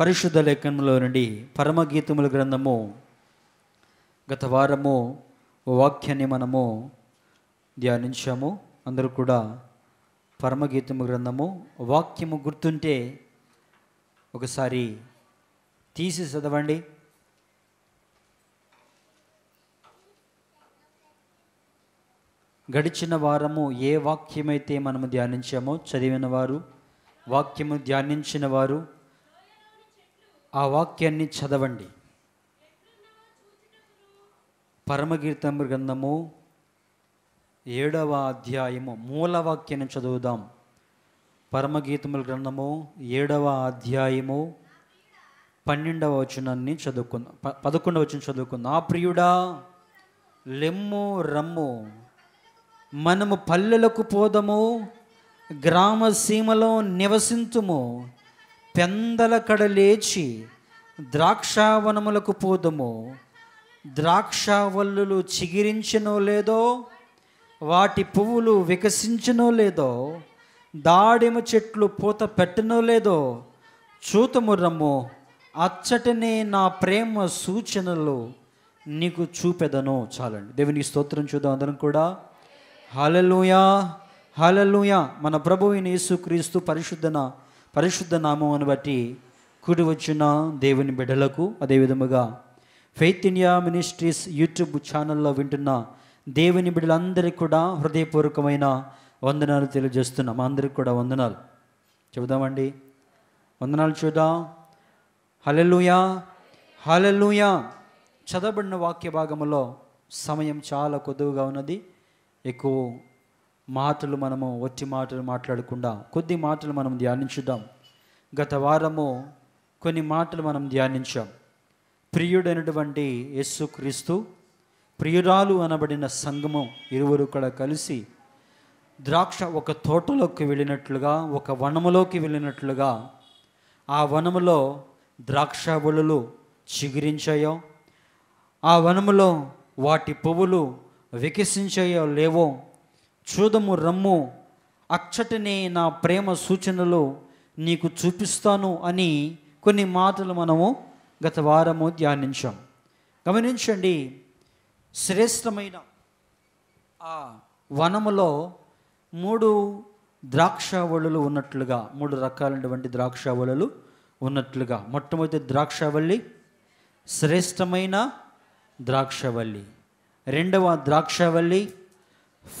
పరిశుద్ధ లేఖనంలో నుండి పరమగీతముల గ్రంథము గత వారము వాక్యాన్ని మనము ధ్యానించాము అందరూ కూడా పరమగీతము గ్రంథము వాక్యము గుర్తుంటే ఒకసారి తీసి చదవండి గడిచిన వారము ఏ వాక్యమైతే మనము ధ్యానించామో చదివిన వారు వాక్యము ధ్యానించిన వారు ఆ వాక్యాన్ని చదవండి పరమగీర్తం గ్రంథము ఏడవ అధ్యాయము మూలవాక్యాన్ని చదువుదాం పరమగీతముల గ్రంథము ఏడవ అధ్యాయము పన్నెండవ వచనాన్ని చదువుకుందాం ప పదకొండవ వచనం చదువుకుందాం ఆ ప్రియుడా లెమ్ము రమ్ము మనము పల్లెలకు పోదము గ్రామ సీమలో నివసింతుము పెందల కడలేచి లేచి ద్రాక్షావనములకు పోదుము ద్రాక్షావల్లులు చిగిరించనో లేదో వాటి పువ్వులు వికసించనో లేదో దాడిమ చెట్లు పూత పెట్టనో లేదో చూతముర్రము అచ్చటనే నా ప్రేమ సూచనలు నీకు చూపెదను చాలండి దేవుని స్తోత్రం చూద్దాం అందరం కూడా హలలుయా హలలుయా మన ప్రభువుని యేసుక్రీస్తు పరిశుద్ధన పరిశుద్ధ నామం అని బట్టి కూడి వచ్చిన దేవుని బిడ్డలకు అదేవిధముగా ఫెయిత్ ఇండియా మినిస్ట్రీస్ యూట్యూబ్ ఛానల్లో వింటున్న దేవుని బిడ్డలందరికీ కూడా హృదయపూర్వకమైన వందనాలు తెలియజేస్తున్నాం అందరికి కూడా వందనాలు చెబుదామండి వందనాలు చూద్దాం హలెలుయా హలెలుయా చదవబడిన వాక్య భాగంలో సమయం చాలా కొద్దుగా ఉన్నది ఎక్కువ మాటలు మనము వచ్చి మాటలు మాట్లాడకుండా కొద్ది మాటలు మనం ధ్యానించుదాం గత వారము కొన్ని మాటలు మనం ధ్యానించాం ప్రియుడైనటువంటి యేసుక్రీస్తు ప్రియురాలు అనబడిన సంఘము ఇరువురు కూడా కలిసి ద్రాక్ష ఒక తోటలోకి వెళ్ళినట్లుగా ఒక వనములోకి వెళ్ళినట్లుగా ఆ వనములో ద్రాక్ష బొలులు చిగురించాయో ఆ వనములో వాటి పువ్వులు వికసించాయో లేవో చూదము రమ్ము అచ్చటనే నా ప్రేమ సూచనలు నీకు చూపిస్తాను అని కొన్ని మాటలు మనము గత వారము ధ్యానించాం గమనించండి శ్రేష్టమైన ఆ వనములో మూడు ద్రాక్షావళులు ఉన్నట్లుగా మూడు రకాలైనటువంటి ద్రాక్షావళులు ఉన్నట్లుగా మొట్టమొదటి ద్రాక్షవల్లి శ్రేష్టమైన ద్రాక్షవల్లి రెండవ ద్రాక్షవల్లి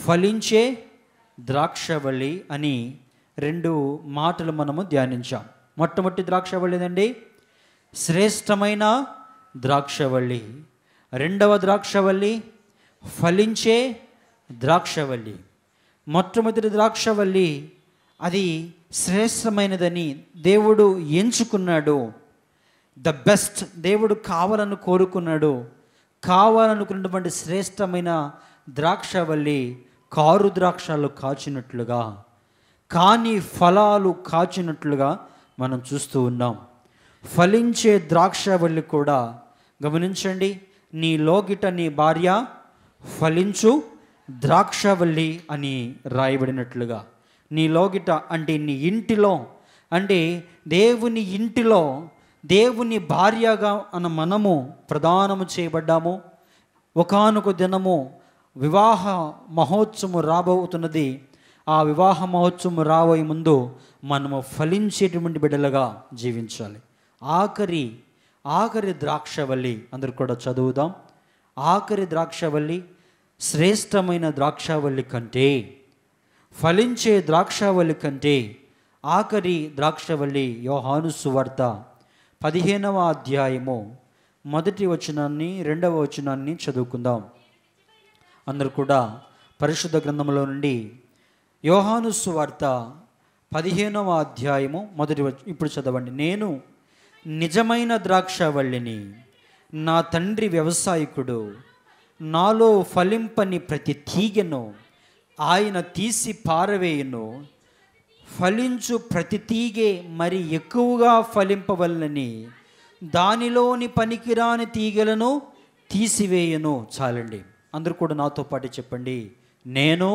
ఫలించే ద్రాక్షవల్లి అని రెండు మాటలు మనము ధ్యానించాం మొట్టమొదటి ద్రాక్షవల్లిదండి శ్రేష్టమైన ద్రాక్షవల్లి రెండవ ద్రాక్షవల్లి ఫలించే ద్రాక్షవల్లి మొట్టమొదటి ద్రాక్షవల్లి అది శ్రేష్టమైనదని దేవుడు ఎంచుకున్నాడు ద బెస్ట్ దేవుడు కావాలని కోరుకున్నాడు కావాలనుకున్నటువంటి శ్రేష్టమైన ద్రాక్షవల్లి కారు ద్రాక్షలు కాచినట్లుగా కాని ఫలాలు కాచినట్లుగా మనం చూస్తూ ఉన్నాం ఫలించే ద్రాక్షవల్లి కూడా గమనించండి నీ లోగిట నీ భార్య ఫలించు ద్రాక్షవల్లి అని రాయబడినట్లుగా నీ లోగిట అంటే నీ ఇంటిలో అంటే దేవుని ఇంటిలో దేవుని భార్యగా అన్న మనము ప్రదానము చేయబడ్డాము ఒకనొక దినము వివాహ మహోత్సవం రాబోతున్నది ఆ వివాహ మహోత్సవం రాబోయే ముందు మనము ఫలించేటువంటి బిడ్డలుగా జీవించాలి ఆఖరి ఆఖరి ద్రాక్షవల్లి అందరు కూడా చదువుదాం ఆఖరి ద్రాక్షవల్లి శ్రేష్టమైన ద్రాక్షవల్లి కంటే ఫలించే ద్రాక్షవల్లి కంటే ఆఖరి ద్రాక్షవల్లి యోహాను సువార్త పదిహేనవ అధ్యాయము మొదటి వచనాన్ని రెండవ వచనాన్ని చదువుకుందాం అందరు కూడా పరిశుద్ధ గ్రంథంలో నుండి యోహాను సువార్త పదిహేనవ అధ్యాయము మొదటి ఇప్పుడు చదవండి నేను నిజమైన ద్రాక్షవల్లిని నా తండ్రి వ్యవసాయకుడు నాలో ఫలింపని ప్రతి తీగెను ఆయన తీసి పారవేయును ఫలించు ప్రతి తీగే మరి ఎక్కువగా ఫలింపవల్లని దానిలోని పనికిరాని తీగలను తీసివేయను చాలండి అందరూ కూడా నాతో పాటు చెప్పండి నేను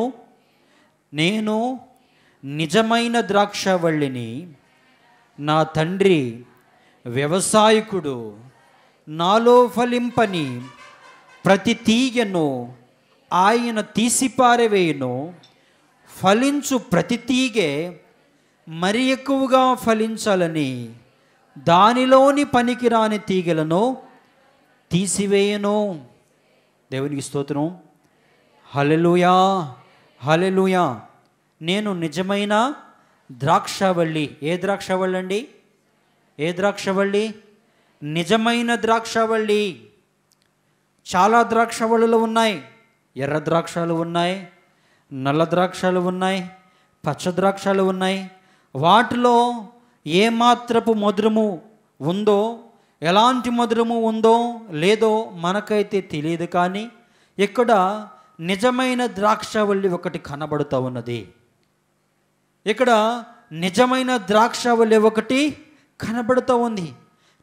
నేను నిజమైన ద్రాక్షవల్లిని నా తండ్రి వ్యవసాయకుడు నాలో ఫలింపని ప్రతి తీగను ఆయన తీసిపారవేయును ఫలించు ప్రతి తీగే మరి ఎక్కువగా ఫలించాలని దానిలోని పనికిరాని తీగలను తీసివేయను దేవునికి స్తోత్రం హలలుయా హలెలుయా నేను నిజమైన ద్రాక్షవల్లి ఏ ద్రాక్షవల్లి అండి ఏ ద్రాక్షవల్లి నిజమైన ద్రాక్షవల్లి చాలా ద్రాక్షవళ్ళులు ఉన్నాయి ఎర్ర ద్రాక్షలు ఉన్నాయి నల్ల ద్రాక్షలు ఉన్నాయి పచ్చ ద్రాక్షలు ఉన్నాయి వాటిలో ఏ మాత్రపు మధురము ఉందో ఎలాంటి మధురము ఉందో లేదో మనకైతే తెలియదు కానీ ఇక్కడ నిజమైన ద్రాక్షవల్లి ఒకటి కనబడుతూ ఉన్నది ఇక్కడ నిజమైన ద్రాక్షవల్లి ఒకటి కనబడుతూ ఉంది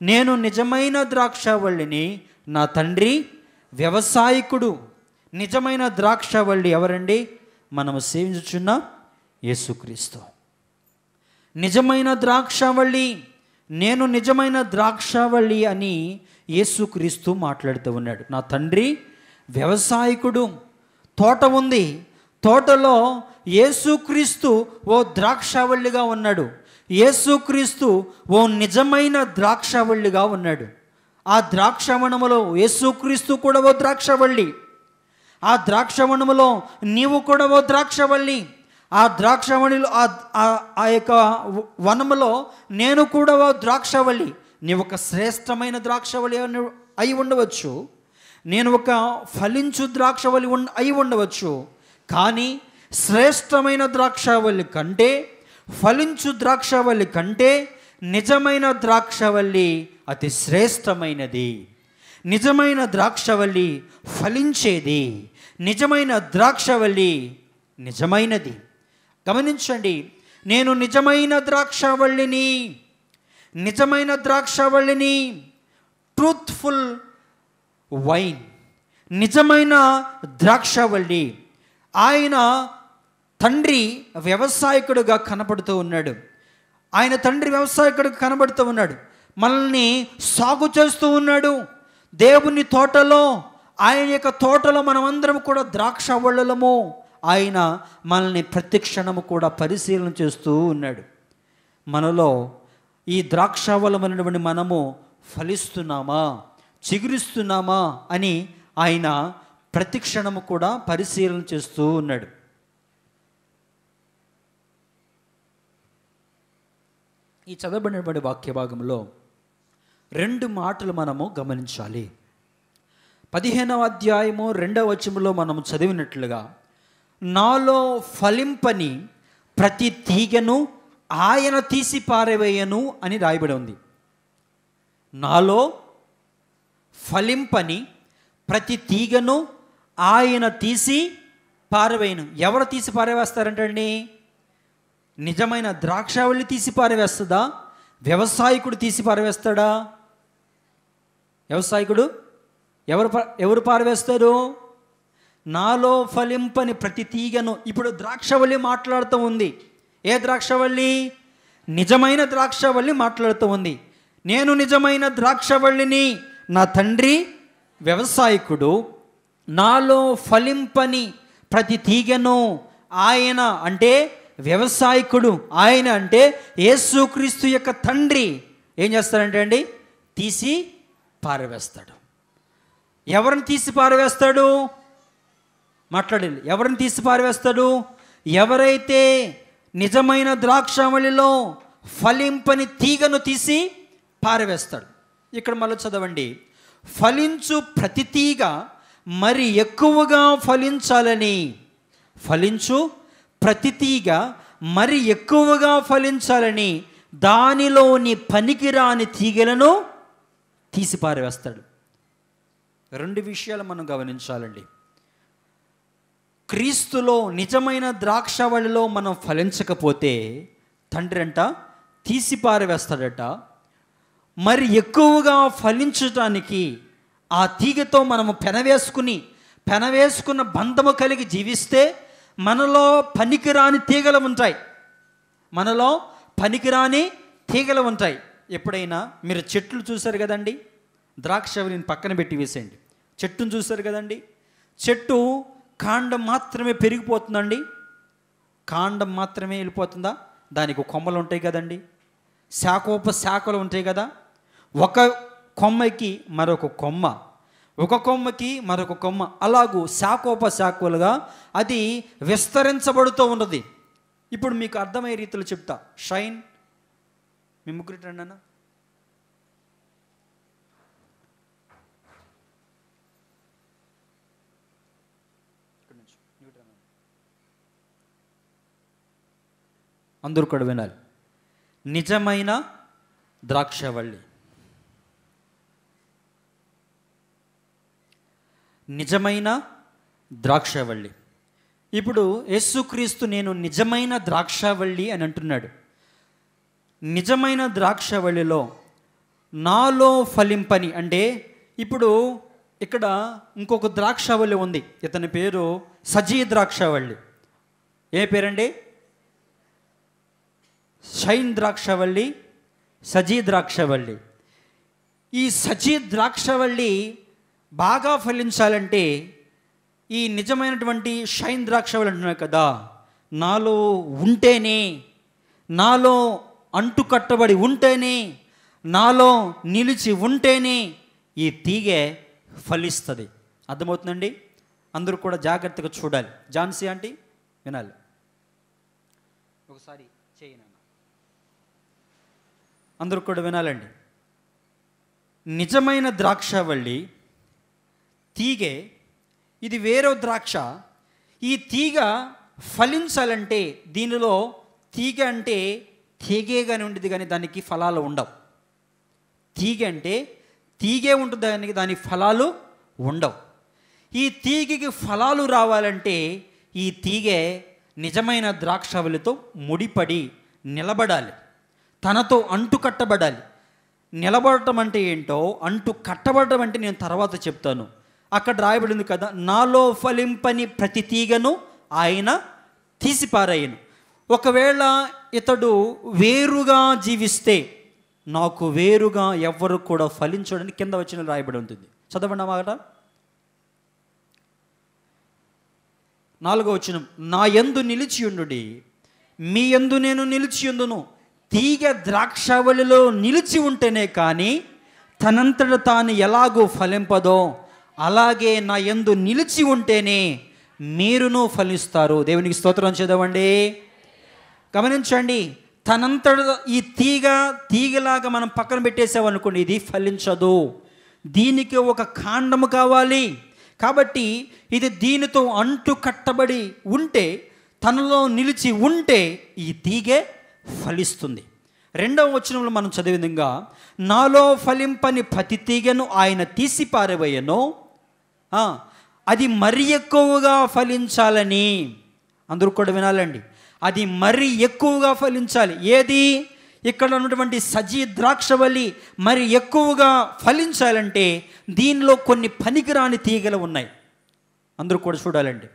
నేను నిజమైన ద్రాక్షవల్లిని నా తండ్రి వ్యవసాయకుడు నిజమైన ద్రాక్షవల్లి ఎవరండి మనము సేవించుచున్న యేసుక్రీస్తు నిజమైన ద్రాక్షవల్లి నేను నిజమైన ద్రాక్షవల్లి అని యేసుక్రీస్తు మాట్లాడుతూ ఉన్నాడు నా తండ్రి వ్యవసాయకుడు తోట ఉంది తోటలో యేసుక్రీస్తు ఓ ద్రాక్షావళిగా ఉన్నాడు యేసుక్రీస్తు ఓ నిజమైన ద్రాక్షవళ్ళిగా ఉన్నాడు ఆ ద్రాక్షవణములో యేసుక్రీస్తు కూడా ఓ ద్రాక్షవల్లి ఆ ద్రాక్షవణములో నీవు కూడా ఓ ద్రాక్షవల్లి ఆ ద్రాక్షవణిలో ఆ యొక్క వనములో నేను కూడా ఓ ద్రాక్షవల్లి నీ ఒక శ్రేష్టమైన ద్రాక్షవళి అని అయి ఉండవచ్చు నేను ఒక ఫలించు ద్రాక్షవల్లి అయి ఉండవచ్చు కానీ శ్రేష్టమైన ద్రాక్షవల్లి కంటే ఫలించు ద్రాక్షవల్లి కంటే నిజమైన ద్రాక్షవల్లి అతి శ్రేష్టమైనది నిజమైన ద్రాక్షవల్లి ఫలించేది నిజమైన ద్రాక్షవల్లి నిజమైనది గమనించండి నేను నిజమైన ద్రాక్షవల్లిని నిజమైన ద్రాక్షవల్లిని ట్రూత్ఫుల్ వైన్ నిజమైన ద్రాక్షవల్లి ఆయన తండ్రి వ్యవసాయకుడుగా కనబడుతూ ఉన్నాడు ఆయన తండ్రి వ్యవసాయకుడు కనబడుతూ ఉన్నాడు మనల్ని సాగు చేస్తూ ఉన్నాడు దేవుని తోటలో ఆయన యొక్క తోటలో మనమందరం కూడా ద్రాక్ష వళ్ళలము ఆయన మనల్ని ప్రతిక్షణము కూడా పరిశీలన చేస్తూ ఉన్నాడు మనలో ఈ ద్రాక్షవలమైనటువంటి మనము ఫలిస్తున్నామా చిగురిస్తున్నామా అని ఆయన ప్రతిక్షణము కూడా పరిశీలన చేస్తూ ఉన్నాడు ఈ చదవబడినటువంటి వాక్య భాగంలో రెండు మాటలు మనము గమనించాలి పదిహేనవ అధ్యాయము రెండవ వచనంలో మనము చదివినట్లుగా నాలో ఫలింపని ప్రతి తీగను ఆయన తీసి పారవేయను అని రాయబడి ఉంది నాలో ఫలింపని ప్రతి తీగను ఆయన తీసి పారవేయను ఎవరు తీసి పారవేస్తారంటండి నిజమైన ద్రాక్షావళి తీసి పారవేస్తుందా వ్యవసాయకుడు తీసి పారవేస్తాడా వ్యవసాయకుడు ఎవరు ఎవరు పారవేస్తారు నాలో ఫలింపని ప్రతి తీగను ఇప్పుడు ద్రాక్షవల్లి మాట్లాడుతూ ఉంది ఏ ద్రాక్షవల్లి నిజమైన ద్రాక్షవల్లి మాట్లాడుతూ ఉంది నేను నిజమైన ద్రాక్షవల్లిని నా తండ్రి వ్యవసాయకుడు నాలో ఫలింపని ప్రతి తీగను ఆయన అంటే వ్యవసాయకుడు ఆయన అంటే యేసుక్రీస్తు యొక్క తండ్రి ఏం చేస్తాడంటే అండి తీసి పారవేస్తాడు ఎవరిని తీసి పారవేస్తాడు మాట్లాడండి ఎవరిని తీసి పారవేస్తాడు ఎవరైతే నిజమైన ద్రాక్షావళిలో ఫలింపని తీగను తీసి పారవేస్తాడు ఇక్కడ మళ్ళీ చదవండి ఫలించు ప్రతితీగా మరి ఎక్కువగా ఫలించాలని ఫలించు ప్రతితీగా మరి ఎక్కువగా ఫలించాలని దానిలోని పనికిరాని తీగలను తీసిపారవేస్తాడు రెండు విషయాలు మనం గమనించాలండి క్రీస్తులో నిజమైన ద్రాక్షవళిలో మనం ఫలించకపోతే తండ్రి అంట తీసిపారవేస్తాడట మరి ఎక్కువగా ఫలించటానికి ఆ తీగతో మనము పెనవేసుకుని పెనవేసుకున్న బంధము కలిగి జీవిస్తే మనలో పనికిరాని తీగలు ఉంటాయి మనలో పనికిరాని తీగలు ఉంటాయి ఎప్పుడైనా మీరు చెట్లు చూశారు కదండి ద్రాక్షవిని పక్కన పెట్టి వేసేయండి చెట్టును చూశారు కదండి చెట్టు కాండం మాత్రమే పెరిగిపోతుందండి కాండం మాత్రమే వెళ్ళిపోతుందా దానికి కొమ్మలు ఉంటాయి కదండి శాఖోప శాఖలు ఉంటాయి కదా ఒక కొమ్మకి మరొక కొమ్మ ఒక కొమ్మకి మరొక కొమ్మ అలాగూ శాఖోపశాఖలుగా అది విస్తరించబడుతూ ఉన్నది ఇప్పుడు మీకు అర్థమయ్యే రీతిలో చెప్తా షైన్ మీ ముగ్గురిటి అన్న అందరూ కూడా వినాలి నిజమైన ద్రాక్షవల్లి నిజమైన ద్రాక్షవల్లి ఇప్పుడు యేసుక్రీస్తు నేను నిజమైన ద్రాక్షవల్లి అని అంటున్నాడు నిజమైన ద్రాక్షవల్లిలో నాలో ఫలింపని అంటే ఇప్పుడు ఇక్కడ ఇంకొక ద్రాక్షవల్లి ఉంది ఇతని పేరు సజీ ద్రాక్షవల్లి ఏ పేరండి షైన్ ద్రాక్షవల్లి సజీ ద్రాక్షవల్లి ఈ సజీ ద్రాక్షవల్లి బాగా ఫలించాలంటే ఈ నిజమైనటువంటి షైన్ ద్రాక్షవలు అంటున్నాయి కదా నాలో ఉంటేనే నాలో అంటుకట్టబడి ఉంటేనే నాలో నిలిచి ఉంటేనే ఈ తీగె ఫలిస్తుంది అర్థమవుతుందండి అందరూ కూడా జాగ్రత్తగా చూడాలి ఝాన్సీ ఆంటీ వినాలి ఒకసారి చేయను అందరూ కూడా వినాలండి నిజమైన ద్రాక్షవల్లి తీగే ఇది వేరో ద్రాక్ష ఈ తీగ ఫలించాలంటే దీనిలో తీగ అంటే తీగేగానే ఉండేది కానీ దానికి ఫలాలు ఉండవు తీగ అంటే తీగే ఉంటుంది దానికి దాని ఫలాలు ఉండవు ఈ తీగకి ఫలాలు రావాలంటే ఈ తీగే నిజమైన ద్రాక్షవలితో ముడిపడి నిలబడాలి తనతో అంటు కట్టబడాలి నిలబడటం అంటే ఏంటో అంటు కట్టబడటం అంటే నేను తర్వాత చెప్తాను అక్కడ రాయబడింది కదా నాలో ఫలింపని ప్రతి తీగను ఆయన తీసిపారాయను ఒకవేళ ఇతడు వేరుగా జీవిస్తే నాకు వేరుగా ఎవ్వరు కూడా ఫలించడని కింద వచ్చిన రాయబడి ఉంటుంది చదవండి మాట నాలుగో వచ్చిన నా ఎందు నిలిచియుండు మీ ఎందు నేను ఉండును తీగ ద్రాక్షావళిలో నిలిచి ఉంటేనే కానీ తనంతట తాను ఎలాగూ ఫలింపదో అలాగే నా ఎందు నిలిచి ఉంటేనే మీరును ఫలిస్తారు దేవునికి స్తోత్రం చేద్దామండి గమనించండి తనంత ఈ తీగ తీగలాగా మనం పక్కన పెట్టేసామనుకోండి ఇది ఫలించదు దీనికి ఒక కాండము కావాలి కాబట్టి ఇది దీనితో అంటు కట్టబడి ఉంటే తనలో నిలిచి ఉంటే ఈ తీగే ఫలిస్తుంది రెండవ వచనంలో మనం చదివే విధంగా నాలో ఫలింపని పతి తీగను ఆయన తీసి అది మరి ఎక్కువగా ఫలించాలని అందరూ కూడా వినాలండి అది మరి ఎక్కువగా ఫలించాలి ఏది ఇక్కడ ఉన్నటువంటి సజీ ద్రాక్షవల్లి మరి ఎక్కువగా ఫలించాలంటే దీనిలో కొన్ని పనికిరాని తీగలు ఉన్నాయి అందరూ కూడా చూడాలండి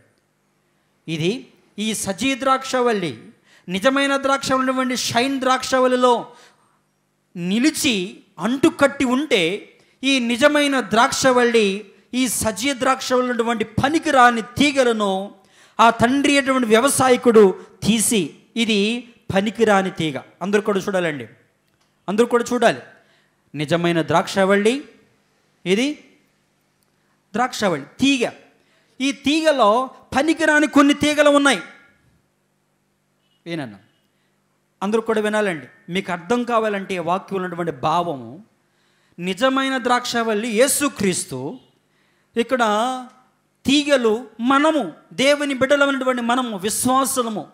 ఇది ఈ సజీ ద్రాక్షవల్లి నిజమైన ద్రాక్ష ఉన్నటువంటి షైన్ ద్రాక్షవల్లిలో నిలిచి అంటుకట్టి ఉంటే ఈ నిజమైన ద్రాక్షవల్లి ఈ సజీవ ద్రాక్షటువంటి పనికిరాని తీగలను ఆ తండ్రి అటువంటి వ్యవసాయకుడు తీసి ఇది పనికిరాని తీగ అందరూ కూడా చూడాలండి అందరూ కూడా చూడాలి నిజమైన ద్రాక్షవళ్ళి ఇది ద్రాక్షవళ్ళి తీగ ఈ తీగలో పనికిరాని కొన్ని తీగలు ఉన్నాయి ఏనన్నా అందరూ కూడా వినాలండి మీకు అర్థం కావాలంటే వాక్యం ఉన్నటువంటి భావము నిజమైన ద్రాక్షవల్లి యేసుక్రీస్తు ఇక్కడ తీగలు మనము దేవుని బిడ్డలమైనటువంటి మనము విశ్వాసము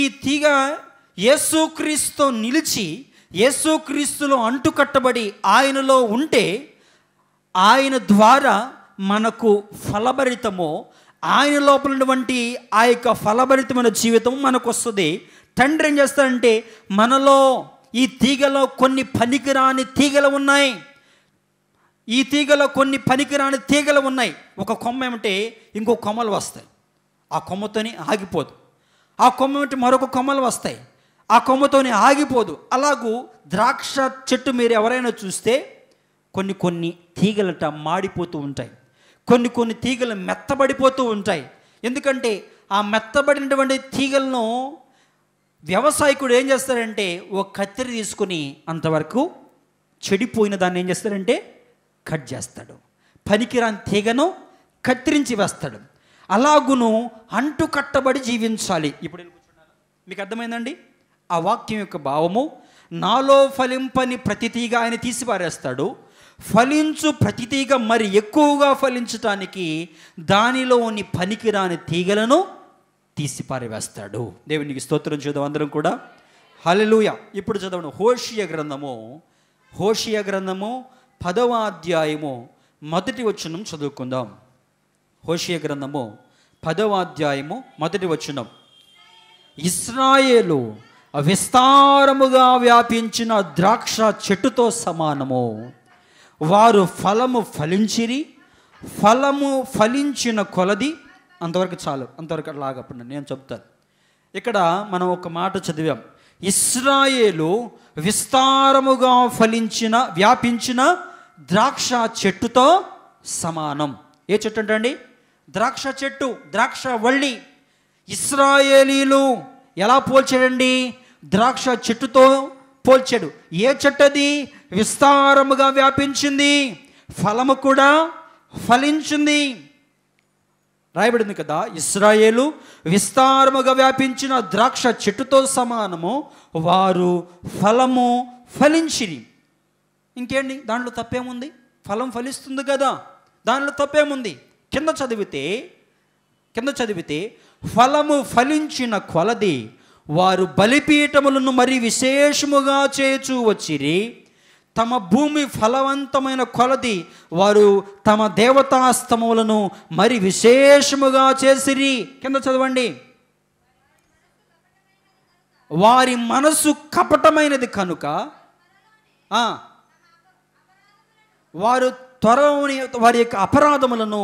ఈ తీగ యేసుక్రీస్తు నిలిచి యేసుక్రీస్తులో అంటుకట్టబడి ఆయనలో ఉంటే ఆయన ద్వారా మనకు ఫలభరితము ఆయన లోపలటువంటి ఆ యొక్క ఫలభరితమైన జీవితం మనకు వస్తుంది తండ్రి ఏం చేస్తాడంటే మనలో ఈ తీగలో కొన్ని పనికిరాని తీగలు ఉన్నాయి ఈ తీగలో కొన్ని పనికిరాని తీగలు ఉన్నాయి ఒక కొమ్మ ఏమంటే ఇంకో కొమ్మలు వస్తాయి ఆ కొమ్మతోనే ఆగిపోదు ఆ కొమ్మ ఏమిటి మరొక కొమ్మలు వస్తాయి ఆ కొమ్మతోనే ఆగిపోదు అలాగూ ద్రాక్ష చెట్టు మీరు ఎవరైనా చూస్తే కొన్ని కొన్ని తీగలట మాడిపోతూ ఉంటాయి కొన్ని కొన్ని తీగలు మెత్తబడిపోతూ ఉంటాయి ఎందుకంటే ఆ మెత్తబడినటువంటి తీగలను వ్యవసాయకుడు ఏం చేస్తారంటే ఒక కత్తిరి తీసుకుని అంతవరకు చెడిపోయిన దాన్ని ఏం చేస్తారంటే కట్ చేస్తాడు పనికిరాని తీగను కత్తిరించి వేస్తాడు అలాగును అంటు కట్టబడి జీవించాలి ఇప్పుడు మీకు అర్థమైందండి ఆ వాక్యం యొక్క భావము నాలో ఫలింపని ప్రతితీగా ఆయన తీసిపారేస్తాడు ఫలించు ప్రతితీగా మరి ఎక్కువగా ఫలించటానికి దానిలోని పనికిరాని తీగలను తీసిపారివేస్తాడు దేవునికి స్తోత్రం చూద్దాం అందరం కూడా హలలుయ ఇప్పుడు చదవడం హోషియ గ్రంథము హోషియ గ్రంథము పదవ అధ్యాయము మొదటి వచనం చదువుకుందాం హోషియ గ్రంథము పదవ అధ్యాయము మొదటి వచనం ఇస్రాయేలు విస్తారముగా వ్యాపించిన ద్రాక్ష చెట్టుతో సమానము వారు ఫలము ఫలించిరి ఫలము ఫలించిన కొలది అంతవరకు చాలు అంతవరకు లాగప్పుడు నేను చెప్తాను ఇక్కడ మనం ఒక మాట చదివాం ఇస్రాయేలు విస్తారముగా ఫలించిన వ్యాపించిన ద్రాక్ష చెట్టుతో సమానం ఏ చెట్టు అంటే అండి ద్రాక్ష చెట్టు ద్రాక్ష వళ్ళి ఇస్రాయేలీలు ఎలా పోల్చాడండి ద్రాక్ష చెట్టుతో పోల్చాడు ఏ చెట్టు అది విస్తారముగా వ్యాపించింది ఫలము కూడా ఫలించింది రాయబడింది కదా ఇస్రాయేలు విస్తారముగా వ్యాపించిన ద్రాక్ష చెట్టుతో సమానము వారు ఫలము ఫలించిరి ఇంకేంటి దాంట్లో తప్పేముంది ఫలం ఫలిస్తుంది కదా దానిలో తప్పేముంది కింద చదివితే కింద చదివితే ఫలము ఫలించిన కొలది వారు బలిపీఠములను మరి విశేషముగా చేచూ వచ్చిరి తమ భూమి ఫలవంతమైన కొలది వారు తమ దేవతాస్తములను మరి విశేషముగా చేసిరి కింద చదవండి వారి మనసు కపటమైనది కనుక వారు త్వరని వారి యొక్క అపరాధములను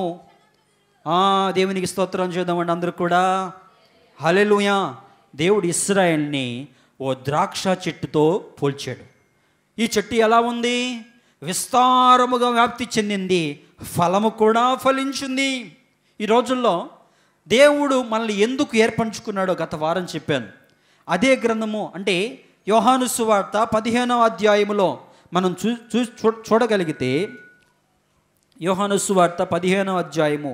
దేవునికి స్తోత్రం చేద్దామండి అందరూ కూడా హలెలుయా దేవుడు ఇస్రాయల్ని ఓ ద్రాక్ష చెట్టుతో పోల్చాడు ఈ చెట్టు ఎలా ఉంది విస్తారముగా వ్యాప్తి చెందింది ఫలము కూడా ఫలించింది ఈ రోజుల్లో దేవుడు మనల్ని ఎందుకు ఏర్పరచుకున్నాడో గత వారం చెప్పాను అదే గ్రంథము అంటే యోహాను వార్త పదిహేనవ అధ్యాయములో మనం చూ చూ చూడగలిగితే యోహానుసు వార్త పదిహేనవ అధ్యాయము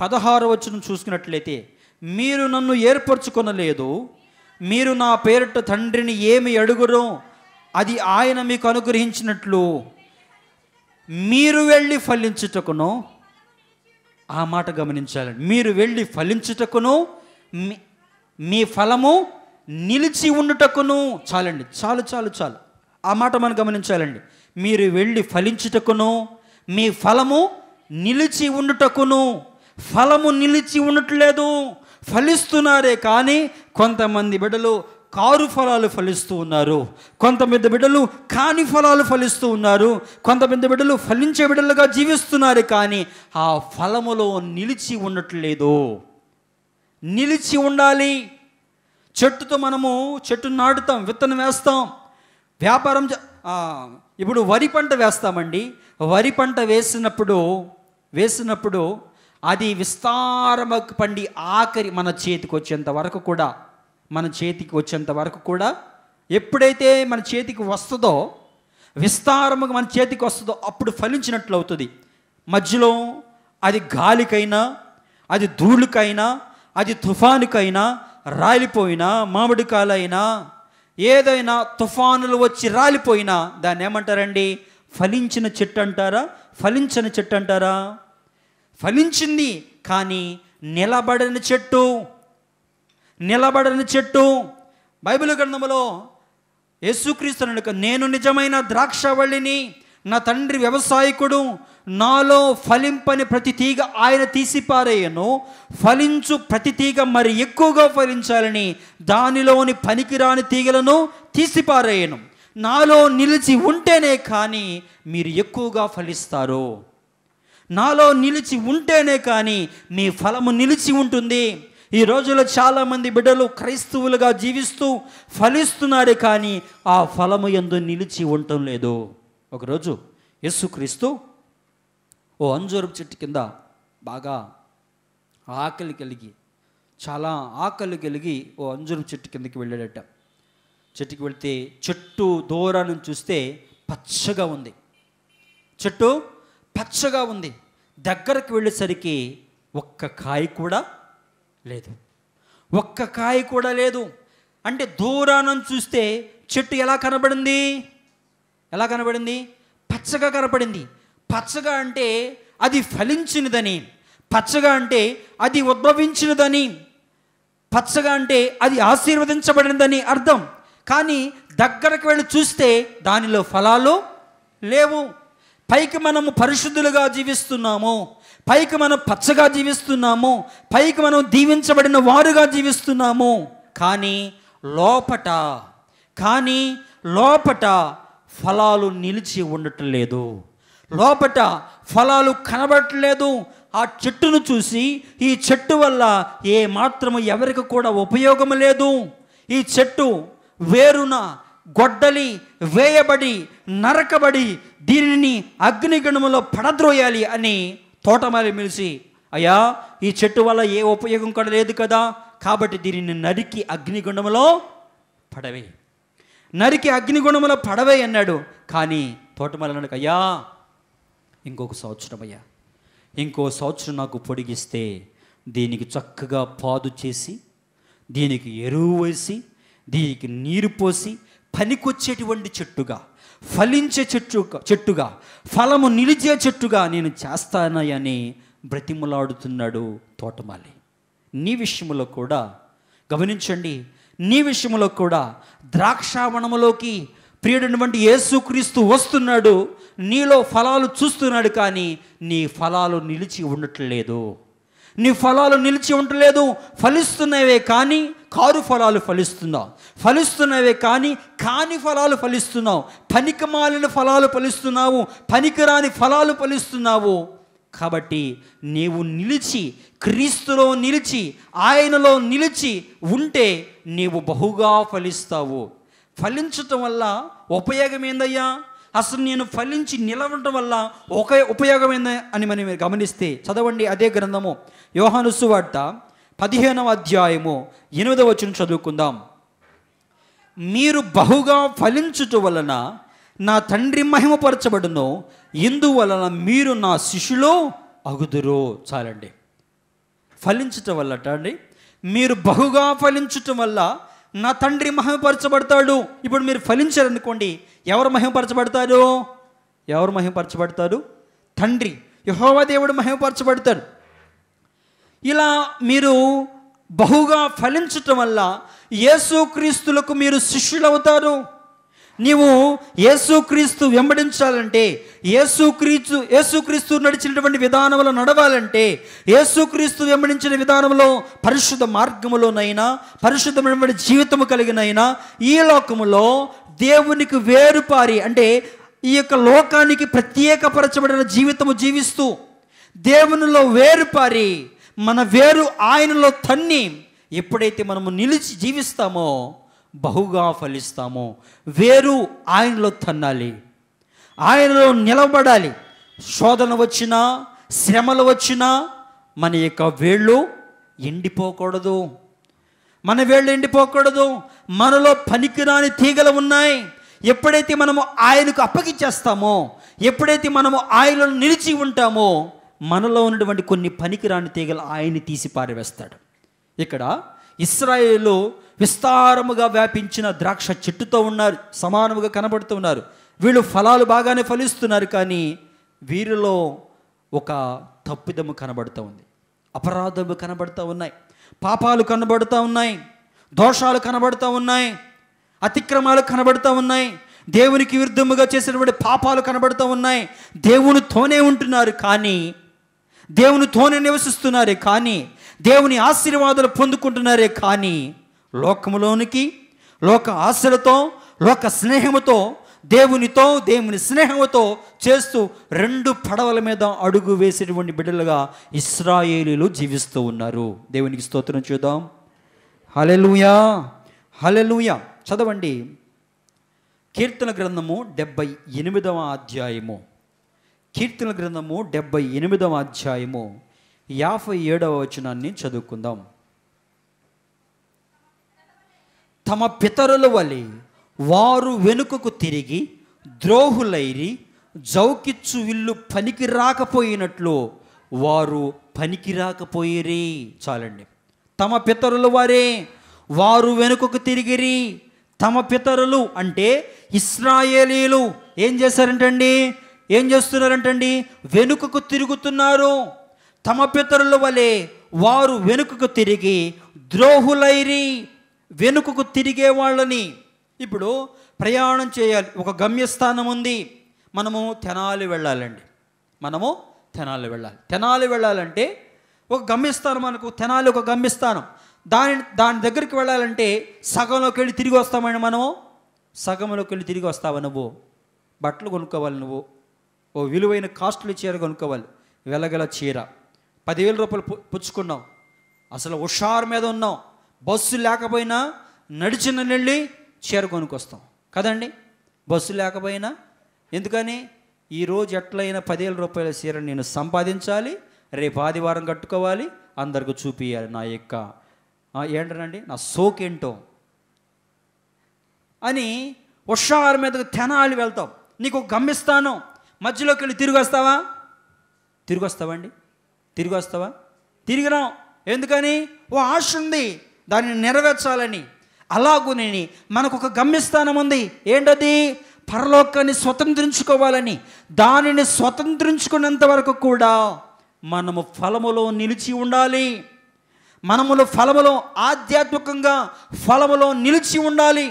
పదహారు వచ్చిన చూసుకున్నట్లయితే మీరు నన్ను ఏర్పరచుకొనలేదు మీరు నా పేరిట తండ్రిని ఏమి అడుగురో అది ఆయన మీకు అనుగ్రహించినట్లు మీరు వెళ్ళి ఫలించుటకును ఆ మాట గమనించాలండి మీరు వెళ్ళి ఫలించుటకును మీ ఫలము నిలిచి ఉండుటకును చాలండి చాలు చాలు చాలు ఆ మాట మనం గమనించాలండి మీరు వెళ్ళి ఫలించుటకును మీ ఫలము నిలిచి ఉండుటకును ఫలము నిలిచి ఉండట్లేదు ఫలిస్తున్నారే కానీ కొంతమంది బిడ్డలు కారు ఫలాలు ఫలిస్తూ ఉన్నారు కొంతమంది బిడ్డలు కాని ఫలాలు ఫలిస్తూ ఉన్నారు కొంతమంది బిడ్డలు ఫలించే బిడ్డలుగా జీవిస్తున్నారు కానీ ఆ ఫలములో నిలిచి ఉండట్లేదు నిలిచి ఉండాలి చెట్టుతో మనము చెట్టు నాటుతాం విత్తనం వేస్తాం వ్యాపారం ఇప్పుడు వరి పంట వేస్తామండి వరి పంట వేసినప్పుడు వేసినప్పుడు అది విస్తారమకు పండి ఆఖరి మన చేతికి వచ్చేంత వరకు కూడా మన చేతికి వచ్చేంత వరకు కూడా ఎప్పుడైతే మన చేతికి వస్తుందో విస్తారముగా మన చేతికి వస్తుందో అప్పుడు ఫలించినట్లు అవుతుంది మధ్యలో అది గాలికైనా అది ధూళికైనా అది తుఫానుకైనా రాలిపోయినా మామిడికాయలైనా ఏదైనా తుఫానులు వచ్చి రాలిపోయినా దాన్ని ఏమంటారండి ఫలించిన చెట్టు అంటారా ఫలించని చెట్టు అంటారా ఫలించింది కానీ నిలబడని చెట్టు నిలబడని చెట్టు బైబిల్ గ్రంథంలో యేసుక్రీస్తు నేను నిజమైన ద్రాక్షవళ్ళిని నా తండ్రి వ్యవసాయకుడు నాలో ఫలింపని ప్రతి తీగ ఆయన తీసిపారేయను ఫలించు ప్రతి తీగ మరి ఎక్కువగా ఫలించాలని దానిలోని పనికిరాని తీగలను తీసిపారేయను నాలో నిలిచి ఉంటేనే కానీ మీరు ఎక్కువగా ఫలిస్తారు నాలో నిలిచి ఉంటేనే కానీ మీ ఫలము నిలిచి ఉంటుంది ఈ రోజులో చాలామంది బిడ్డలు క్రైస్తవులుగా జీవిస్తూ ఫలిస్తున్నారు కానీ ఆ ఫలము ఎందు నిలిచి ఉండటం లేదు ఒకరోజు యేసుక్రీస్తు ఓ అంజూరపు చెట్టు కింద బాగా ఆకలి కలిగి చాలా ఆకలి కలిగి ఓ అంజూరపు చెట్టు కిందకి వెళ్ళాడట చెట్టుకి వెళితే చెట్టు దూరాన్ని చూస్తే పచ్చగా ఉంది చెట్టు పచ్చగా ఉంది దగ్గరకు వెళ్ళేసరికి ఒక్క కాయ కూడా లేదు ఒక్క కాయ కూడా లేదు అంటే దూరాన్ని చూస్తే చెట్టు ఎలా కనబడింది ఎలా కనబడింది పచ్చగా కనపడింది పచ్చగా అంటే అది ఫలించినదని పచ్చగా అంటే అది ఉద్భవించినదని పచ్చగా అంటే అది ఆశీర్వదించబడినదని అర్థం కానీ దగ్గరకు వెళ్ళి చూస్తే దానిలో ఫలాలు లేవు పైకి మనము పరిశుద్ధులుగా జీవిస్తున్నాము పైకి మనం పచ్చగా జీవిస్తున్నాము పైకి మనం దీవించబడిన వారుగా జీవిస్తున్నాము కానీ లోపట కానీ లోపట ఫలాలు నిలిచి ఉండటం లేదు లోపట ఫలాలు కనబడట్లేదు ఆ చెట్టును చూసి ఈ చెట్టు వల్ల ఏ మాత్రము ఎవరికి కూడా ఉపయోగం లేదు ఈ చెట్టు వేరున గొడ్డలి వేయబడి నరకబడి దీనిని అగ్నిగణములో పడద్రోయాలి అని తోటమాలి మిలిసి అయ్యా ఈ చెట్టు వల్ల ఏ ఉపయోగం కూడా లేదు కదా కాబట్టి దీనిని నరికి అగ్నిగుండంలో పడవే నరికి అగ్నిగుణముల పడవే అన్నాడు కానీ తోటమాలి అయ్యా ఇంకొక సంవత్సరం అయ్యా ఇంకో సంవత్సరం నాకు పొడిగిస్తే దీనికి చక్కగా పాదు చేసి దీనికి ఎరువు వేసి దీనికి నీరు పోసి పనికొచ్చేటువంటి చెట్టుగా ఫలించే చెట్టు చెట్టుగా ఫలము నిలిచే చెట్టుగా నేను చేస్తానని బ్రతిమలాడుతున్నాడు తోటమాలి నీ విషయంలో కూడా గమనించండి నీ విషయంలో కూడా ద్రాక్షావణములోకి ప్రియుడైనటువంటి యేసుక్రీస్తు వస్తున్నాడు నీలో ఫలాలు చూస్తున్నాడు కానీ నీ ఫలాలు నిలిచి ఉండట్లేదు నీ ఫలాలు నిలిచి ఉండలేదు ఫలిస్తున్నవే కానీ కారు ఫలాలు ఫలిస్తున్నావు ఫలిస్తున్నవే కానీ కాని ఫలాలు ఫలిస్తున్నావు మాలిన ఫలాలు ఫలిస్తున్నావు పనికిరాని ఫలాలు ఫలిస్తున్నావు కాబట్టి నీవు నిలిచి క్రీస్తులో నిలిచి ఆయనలో నిలిచి ఉంటే నీవు బహుగా ఫలిస్తావు ఫలించటం వల్ల ఉపయోగం ఏందయ్యా అసలు నేను ఫలించి నిలవడం వల్ల ఒకే ఉపయోగం అని మనం గమనిస్తే చదవండి అదే గ్రంథము యోహానుసు వార్త పదిహేనవ అధ్యాయము ఎనిమిదవ వచ్చిన చదువుకుందాం మీరు బహుగా ఫలించుట వలన నా తండ్రి మహిమపరచబడును ఇందువలన మీరు నా శిష్యులో అగుదురు చాలండి ఫలించటం వల్ల అండి మీరు బహుగా ఫలించటం వల్ల నా తండ్రి మహిమపరచబడతాడు ఇప్పుడు మీరు ఫలించారనుకోండి ఎవరు మహిమపరచబడతారు ఎవరు మహిమపరచబడతారు తండ్రి యహోవా దేవుడు మహిమపరచబడతాడు ఇలా మీరు బహుగా ఫలించటం వల్ల క్రీస్తులకు మీరు శిష్యులవుతారు అవుతారు నీవు యేసుక్రీస్తు వెంబడించాలంటే యేసుక్రీస్తు యేసుక్రీస్తు నడిచినటువంటి విధానంలో నడవాలంటే యేసుక్రీస్తు వెంబడించిన విధానంలో పరిశుద్ధ మార్గములోనైనా పరిశుద్ధమైనటువంటి జీవితము కలిగినైనా ఈ లోకములో దేవునికి వేరుపారి అంటే ఈ యొక్క లోకానికి ప్రత్యేకపరచబడిన జీవితము జీవిస్తూ దేవునిలో వేరుపారి మన వేరు ఆయనలో తన్ని ఎప్పుడైతే మనము నిలిచి జీవిస్తామో బహుగా ఫలిస్తామో వేరు ఆయనలో తన్నాలి ఆయనలో నిలబడాలి శోధన వచ్చినా శ్రమలు వచ్చినా మన యొక్క వేళ్ళు ఎండిపోకూడదు మన వేళ్ళు ఎండిపోకూడదు మనలో పనికిరాని తీగలు ఉన్నాయి ఎప్పుడైతే మనము ఆయనకు అప్పగించేస్తామో ఎప్పుడైతే మనము ఆయనలో నిలిచి ఉంటామో మనలో ఉన్నటువంటి కొన్ని పనికిరాని తీగలు ఆయన్ని తీసి పారవేస్తాడు ఇక్కడ ఇస్రాయేలు విస్తారముగా వ్యాపించిన ద్రాక్ష చెట్టుతో ఉన్నారు సమానముగా కనబడుతూ ఉన్నారు వీళ్ళు ఫలాలు బాగానే ఫలిస్తున్నారు కానీ వీరిలో ఒక తప్పిదము కనబడుతూ ఉంది అపరాధము కనబడుతూ ఉన్నాయి పాపాలు కనబడుతూ ఉన్నాయి దోషాలు కనబడుతూ ఉన్నాయి అతిక్రమాలు కనబడుతూ ఉన్నాయి దేవునికి విరుద్ధముగా చేసినటువంటి పాపాలు కనబడుతూ ఉన్నాయి దేవునితోనే ఉంటున్నారు కానీ దేవునితోనే నివసిస్తున్నారే కానీ దేవుని ఆశీర్వాదాలు పొందుకుంటున్నారే కానీ లోకములోనికి లోక ఆశలతో లోక స్నేహముతో దేవునితో దేవుని స్నేహముతో చేస్తూ రెండు పడవల మీద అడుగు వేసేటువంటి బిడ్డలుగా ఇస్రాయేలీలు జీవిస్తూ ఉన్నారు దేవునికి స్తోత్రం చూద్దాం హలెలుయా హలెలుయా చదవండి కీర్తన గ్రంథము డెబ్బై ఎనిమిదవ అధ్యాయము కీర్తన గ్రంథము డెబ్బై ఎనిమిదవ అధ్యాయము యాభై ఏడవ వచనాన్ని చదువుకుందాం తమ పితరుల వలె వారు వెనుకకు తిరిగి ద్రోహులైరి జౌకిచ్చు విల్లు పనికి రాకపోయినట్లు వారు పనికి రాకపోయిరి చాలండి తమ పితరులు వారే వారు వెనుకకు తిరిగిరి తమ పితరులు అంటే ఇస్రాయేలీలు ఏం చేశారంటండి ఏం చేస్తున్నారంటండి వెనుకకు తిరుగుతున్నారు తమ పితరుల వలె వారు వెనుకకు తిరిగి ద్రోహులైరి వెనుకకు తిరిగే వాళ్ళని ఇప్పుడు ప్రయాణం చేయాలి ఒక గమ్యస్థానం ఉంది మనము తెనాలి వెళ్ళాలండి మనము తెనాలి వెళ్ళాలి తెనాలి వెళ్ళాలంటే ఒక గమ్యస్థానం మనకు తెనాలి ఒక గమ్యస్థానం దాని దాని దగ్గరికి వెళ్ళాలంటే సగంలోకి వెళ్ళి తిరిగి వస్తామండి మనము సగంలోకి వెళ్ళి తిరిగి వస్తావు నువ్వు బట్టలు కొనుక్కోవాలి నువ్వు ఓ విలువైన కాస్ట్లీ చీర కొనుక్కోవాలి వెలగల చీర పదివేల రూపాయలు పుచ్చుకున్నావు అసలు హుషారు మీద ఉన్నావు బస్సు లేకపోయినా నడిచిన నెళ్ళి చీర వస్తాం కదండి బస్సు లేకపోయినా ఎందుకని ఈరోజు ఎట్లయినా పదివేల రూపాయల చీర నేను సంపాదించాలి రేపు ఆదివారం కట్టుకోవాలి అందరికి చూపియాలి నా యొక్క ఏంటనండి నా సోక్ ఏంటో అని ఉషారు మీదకు తెనాలి వెళ్తాం నీకు గమ్మిస్తాను మధ్యలోకి వెళ్ళి తిరిగి వస్తావా తిరిగి వస్తావా అండి తిరిగి వస్తావా తిరిగిరాం ఎందుకని ఓ ఆశ ఉంది దానిని నెరవేర్చాలని అలాగునని మనకు ఒక గమ్యస్థానం ఉంది ఏంటది పరలోకాన్ని స్వతంత్రించుకోవాలని దానిని స్వతంత్రించుకున్నంత వరకు కూడా మనము ఫలములో నిలిచి ఉండాలి మనములో ఫలములో ఆధ్యాత్మికంగా ఫలములో నిలిచి ఉండాలి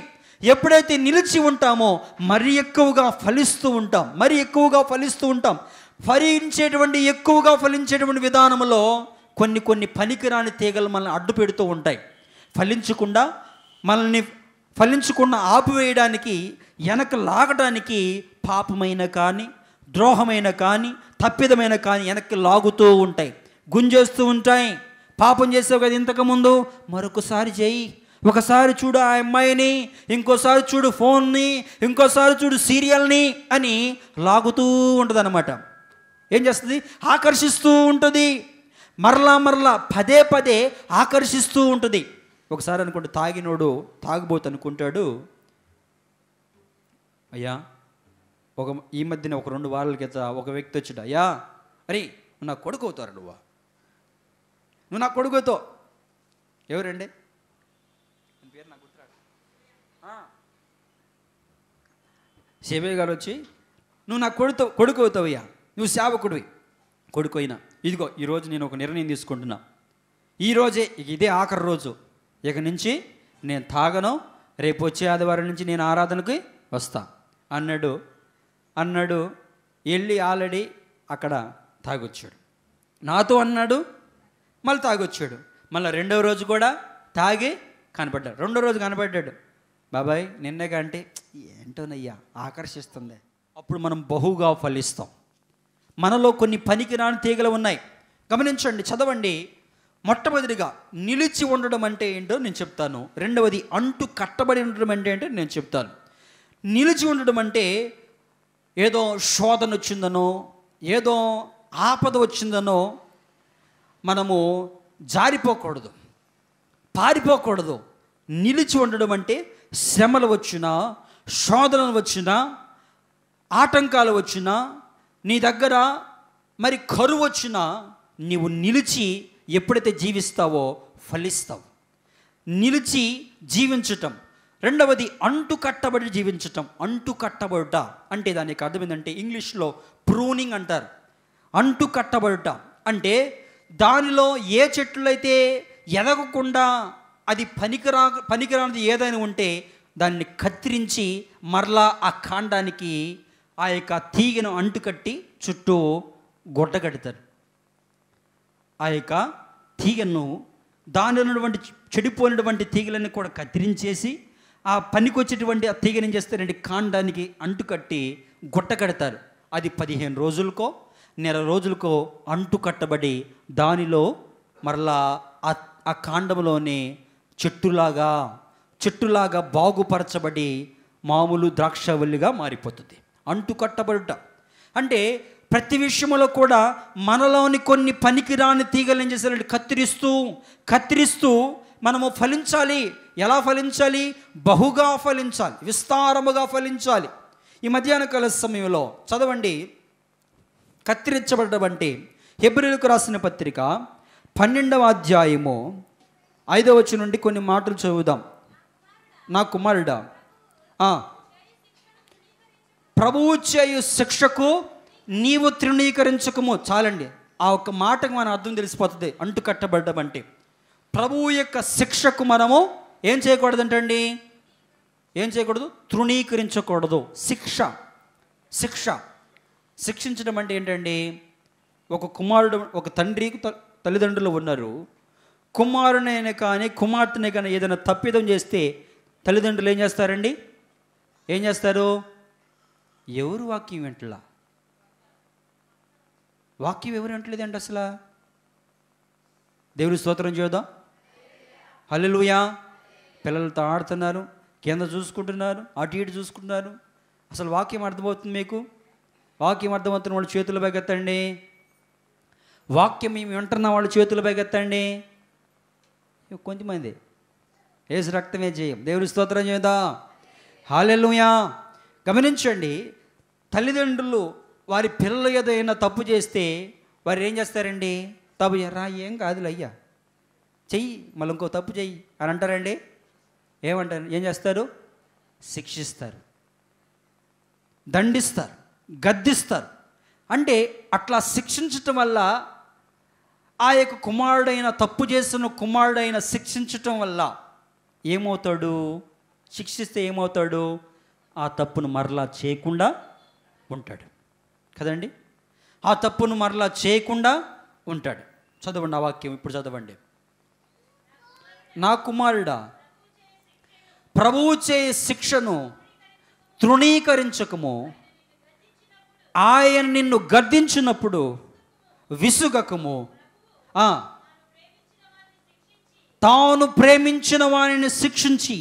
ఎప్పుడైతే నిలిచి ఉంటామో మరీ ఎక్కువగా ఫలిస్తూ ఉంటాం మరీ ఎక్కువగా ఫలిస్తూ ఉంటాం ఫలించేటువంటి ఎక్కువగా ఫలించేటువంటి విధానంలో కొన్ని కొన్ని పనికిరాని తీగలు మనల్ని అడ్డు పెడుతూ ఉంటాయి ఫలించకుండా మనల్ని ఫలించకుండా ఆపివేయడానికి వెనక లాగడానికి పాపమైన కానీ ద్రోహమైన కానీ తప్పిదమైన కానీ వెనక్కి లాగుతూ ఉంటాయి గుంజేస్తూ ఉంటాయి పాపం చేసావు కదా ఇంతకుముందు మరొకసారి చేయి ఒకసారి చూడు ఆ అమ్మాయిని ఇంకోసారి చూడు ఫోన్ని ఇంకోసారి చూడు సీరియల్ని అని లాగుతూ ఉంటుంది అనమాట ఏం చేస్తుంది ఆకర్షిస్తూ ఉంటుంది మరలా మరలా పదే పదే ఆకర్షిస్తూ ఉంటుంది ఒకసారి అనుకుంటే తాగినోడు తాగుబోతు అనుకుంటాడు అయ్యా ఒక ఈ మధ్యన ఒక రెండు వారాల క్రితం ఒక వ్యక్తి వచ్చాడు అయ్యా అరే నువ్వు నా కొడుకు అవుతారు నువ్వు నువ్వు నా కొడుకు అవుతావు ఎవరండి పేరు నాకు సేవయ్య గారు వచ్చి నువ్వు నా కొడుకు కొడుకు అవుతావయ్యా నువ్వు సేవకుడివి కొడుకు అయినా ఇదిగో ఈరోజు నేను ఒక నిర్ణయం తీసుకుంటున్నా ఈరోజే ఇదే ఆఖరి రోజు ఇక నుంచి నేను తాగను రేపు వచ్చే ఆదివారం నుంచి నేను ఆరాధనకి వస్తా అన్నాడు అన్నాడు వెళ్ళి ఆల్రెడీ అక్కడ తాగొచ్చాడు నాతో అన్నాడు మళ్ళీ తాగొచ్చాడు మళ్ళీ రెండవ రోజు కూడా తాగి కనపడ్డాడు రెండో రోజు కనపడ్డాడు బాబాయ్ నిన్నే కంటే ఏంటోనయ్యా ఆకర్షిస్తుంది అప్పుడు మనం బహుగా ఫలిస్తాం మనలో కొన్ని పనికిరాని తీగలు ఉన్నాయి గమనించండి చదవండి మొట్టమొదటిగా నిలిచి ఉండడం అంటే ఏంటో నేను చెప్తాను రెండవది అంటు కట్టబడి ఉండడం అంటే ఏంటో నేను చెప్తాను నిలిచి ఉండడం అంటే ఏదో శోధన వచ్చిందనో ఏదో ఆపద వచ్చిందనో మనము జారిపోకూడదు పారిపోకూడదు నిలిచి ఉండడం అంటే శ్రమలు వచ్చినా శోధనలు వచ్చినా ఆటంకాలు వచ్చినా నీ దగ్గర మరి కరువు వచ్చినా నీవు నిలిచి ఎప్పుడైతే జీవిస్తావో ఫలిస్తావు నిలిచి జీవించటం రెండవది అంటు కట్టబడి జీవించటం అంటు కట్టబడుట అంటే దానికి అర్థం ఏంటంటే ఇంగ్లీష్లో ప్రూనింగ్ అంటారు అంటు కట్టబడుట అంటే దానిలో ఏ చెట్లయితే ఎదగకుండా అది పనికిరా పనికిరానిది ఏదైనా ఉంటే దాన్ని కత్తిరించి మరలా ఆ కాండానికి ఆ యొక్క తీగను అంటుకట్టి చుట్టూ గుడ్డ కడతారు ఆ యొక్క తీగను దానిలో ఉన్నటువంటి చెడిపోయినటువంటి తీగలన్నీ కూడా కత్తిరించేసి ఆ పనికొచ్చేటువంటి ఆ తీగని ఏం చేస్తారంటే కాండానికి అంటుకట్టి గుట్ట కడతారు అది పదిహేను రోజులకో నెల రోజులకో అంటు కట్టబడి దానిలో మరలా ఆ కాండంలోనే చెట్టులాగా చెట్టులాగా బాగుపరచబడి మామూలు ద్రాక్షవల్లిగా మారిపోతుంది అంటు కట్టబడుట అంటే ప్రతి విషయంలో కూడా మనలోని కొన్ని పనికిరాని తీగలు ఏం చేశారంటే కత్తిరిస్తూ కత్తిరిస్తూ మనము ఫలించాలి ఎలా ఫలించాలి బహుగా ఫలించాలి విస్తారముగా ఫలించాలి ఈ మధ్యాహ్న కాల సమయంలో చదవండి కత్తిరించబడడం అంటే హెబ్రిలకు రాసిన పత్రిక పన్నెండవ అధ్యాయము ఐదవ వచ్చి నుండి కొన్ని మాటలు చదువుదాం నా కుమారుడా ప్రభువు చేయు శిక్షకు నీవు తృణీకరించకము చాలండి ఆ ఒక్క మాటకు మనం అర్థం తెలిసిపోతుంది అంటు కట్టబడ్డం అంటే ప్రభువు యొక్క శిక్షకు మనము ఏం చేయకూడదంటండి ఏం చేయకూడదు తృణీకరించకూడదు శిక్ష శిక్ష శిక్షించడం అంటే ఏంటండి ఒక కుమారుడు ఒక తండ్రి తల్లిదండ్రులు ఉన్నారు కుమారునైనా కానీ కుమార్తెని కానీ ఏదైనా తప్పిదం చేస్తే తల్లిదండ్రులు ఏం చేస్తారండి ఏం చేస్తారు ఎవరు వాక్యం వెంటలా వాక్యం ఎవరు అంటలేదండి అసలు దేవుని స్తోత్రం చేద్దాం హల్లుయా పిల్లలతో ఆడుతున్నారు కింద చూసుకుంటున్నారు అటు ఇటు చూసుకుంటున్నారు అసలు వాక్యం అర్థమవుతుంది మీకు వాక్యం అర్థమవుతున్న వాళ్ళు చేతులు పైకెత్తండి వాక్యం మేము వింటున్న వాళ్ళు చేతులు పైకెత్తండి కొంతమంది ఏసు రక్తమే చేయం దేవుని స్తోత్రం చేద్దాం హాలెల్లుయా గమనించండి తల్లిదండ్రులు వారి పిల్లలు ఏదైనా తప్పు చేస్తే వారు ఏం చేస్తారండి తప్పు రా ఏం కాదు అయ్యా చెయ్యి మళ్ళీ ఇంకో తప్పు చెయ్యి అని అంటారండి ఏమంటారు ఏం చేస్తారు శిక్షిస్తారు దండిస్తారు గద్దిస్తారు అంటే అట్లా శిక్షించటం వల్ల ఆ యొక్క కుమారుడైన తప్పు చేసిన కుమారుడైన శిక్షించటం వల్ల ఏమవుతాడు శిక్షిస్తే ఏమవుతాడు ఆ తప్పును మరలా చేయకుండా ఉంటాడు కదండి ఆ తప్పును మరలా చేయకుండా ఉంటాడు చదవండి ఆ వాక్యం ఇప్పుడు చదవండి నా కుమారుడా ప్రభువు చే శిక్షను తృణీకరించకము ఆయన నిన్ను గద్దించినప్పుడు విసుగకము తాను ప్రేమించిన వారిని శిక్షించి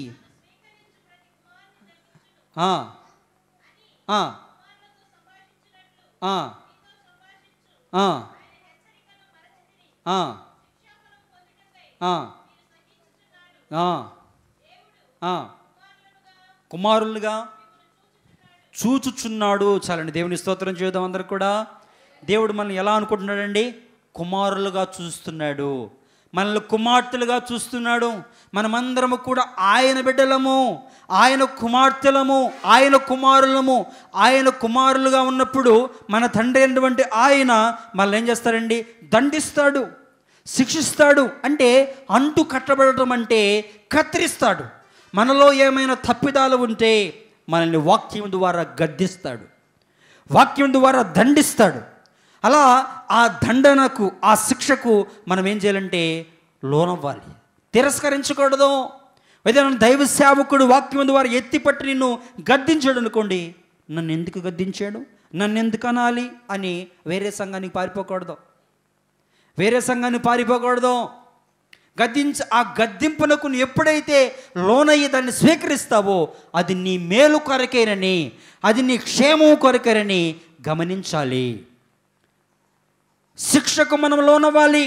కుమారులుగా చూచుచున్నాడు చాలండి దేవుని స్తోత్రం చేద్దాం అందరు కూడా దేవుడు మనల్ని ఎలా అనుకుంటున్నాడండి కుమారులుగా చూస్తున్నాడు మనల్ని కుమార్తెలుగా చూస్తున్నాడు మనమందరము కూడా ఆయన బిడ్డలము ఆయన కుమార్తెలము ఆయన కుమారులము ఆయన కుమారులుగా ఉన్నప్పుడు మన తండ్రి అయినటువంటి ఆయన మనల్ని ఏం చేస్తారండి దండిస్తాడు శిక్షిస్తాడు అంటే అంటు కట్టబడటం అంటే కత్తిరిస్తాడు మనలో ఏమైనా తప్పిదాలు ఉంటే మనల్ని వాక్యం ద్వారా గద్దిస్తాడు వాక్యం ద్వారా దండిస్తాడు అలా ఆ దండనకు ఆ శిక్షకు మనం ఏం చేయాలంటే లోనవ్వాలి తిరస్కరించకూడదు ఏదైనా దైవ సేవకుడు వాక్యం ద్వారా ఎత్తిపట్టి నిన్ను గద్దించాడు అనుకోండి నన్ను ఎందుకు గద్దించాడు నన్ను ఎందుకు అనాలి అని వేరే సంఘానికి పారిపోకూడదు వేరే సంఘాన్ని పారిపోకూడదు గద్దించ ఆ గద్దింపునకు నువ్వు ఎప్పుడైతే లోనయ్యి దాన్ని స్వీకరిస్తావో అది నీ మేలు కొరకేనని అది నీ క్షేమం కొరకేనని గమనించాలి శిక్షకు మనం లోనవ్వాలి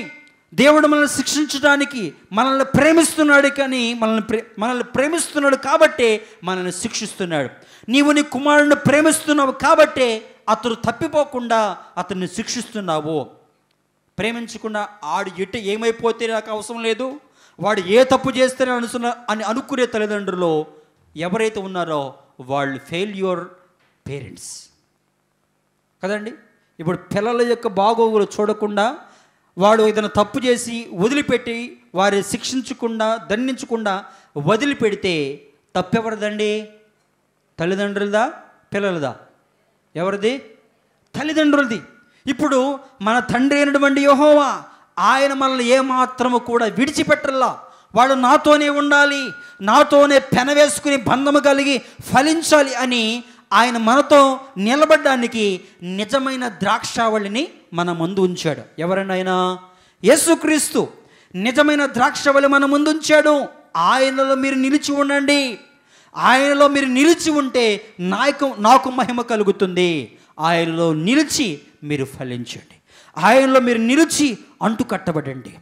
దేవుడు మనల్ని శిక్షించడానికి మనల్ని ప్రేమిస్తున్నాడు కానీ మనల్ని ప్రే మనల్ని ప్రేమిస్తున్నాడు కాబట్టే మనల్ని శిక్షిస్తున్నాడు నీవు నీ కుమారుడిని ప్రేమిస్తున్నావు కాబట్టే అతడు తప్పిపోకుండా అతన్ని శిక్షిస్తున్నావు ప్రేమించకుండా ఆడు ఎటు ఏమైపోతే నాకు అవసరం లేదు వాడు ఏ తప్పు చేస్తేనే అనుసున్న అని అనుకునే తల్లిదండ్రులు ఎవరైతే ఉన్నారో వాళ్ళు ఫెయిల్యూర్ పేరెంట్స్ కదండి ఇప్పుడు పిల్లల యొక్క బాగోగులు చూడకుండా వాడు ఏదైనా తప్పు చేసి వదిలిపెట్టి వారి శిక్షించకుండా దండించకుండా వదిలిపెడితే తప్పెవరిదండి తల్లిదండ్రులదా పిల్లలదా ఎవరిది తల్లిదండ్రులది ఇప్పుడు మన తండ్రి అయినటువంటి యోహోవా ఆయన మనల్ని ఏమాత్రము కూడా విడిచిపెట్టల్లా వాడు నాతోనే ఉండాలి నాతోనే పెనవేసుకుని బంధము కలిగి ఫలించాలి అని ఆయన మనతో నిలబడడానికి నిజమైన ద్రాక్షావళిని మన ముందు ఉంచాడు ఎవరినైనా యేసుక్రీస్తు నిజమైన ద్రాక్షవళి మన ముందు ఉంచాడు ఆయనలో మీరు నిలిచి ఉండండి ఆయనలో మీరు నిలిచి ఉంటే నాకు నాకు మహిమ కలుగుతుంది ఆయనలో నిలిచి మీరు ఫలించండి ఆయనలో మీరు నిలిచి అంటు కట్టబడండి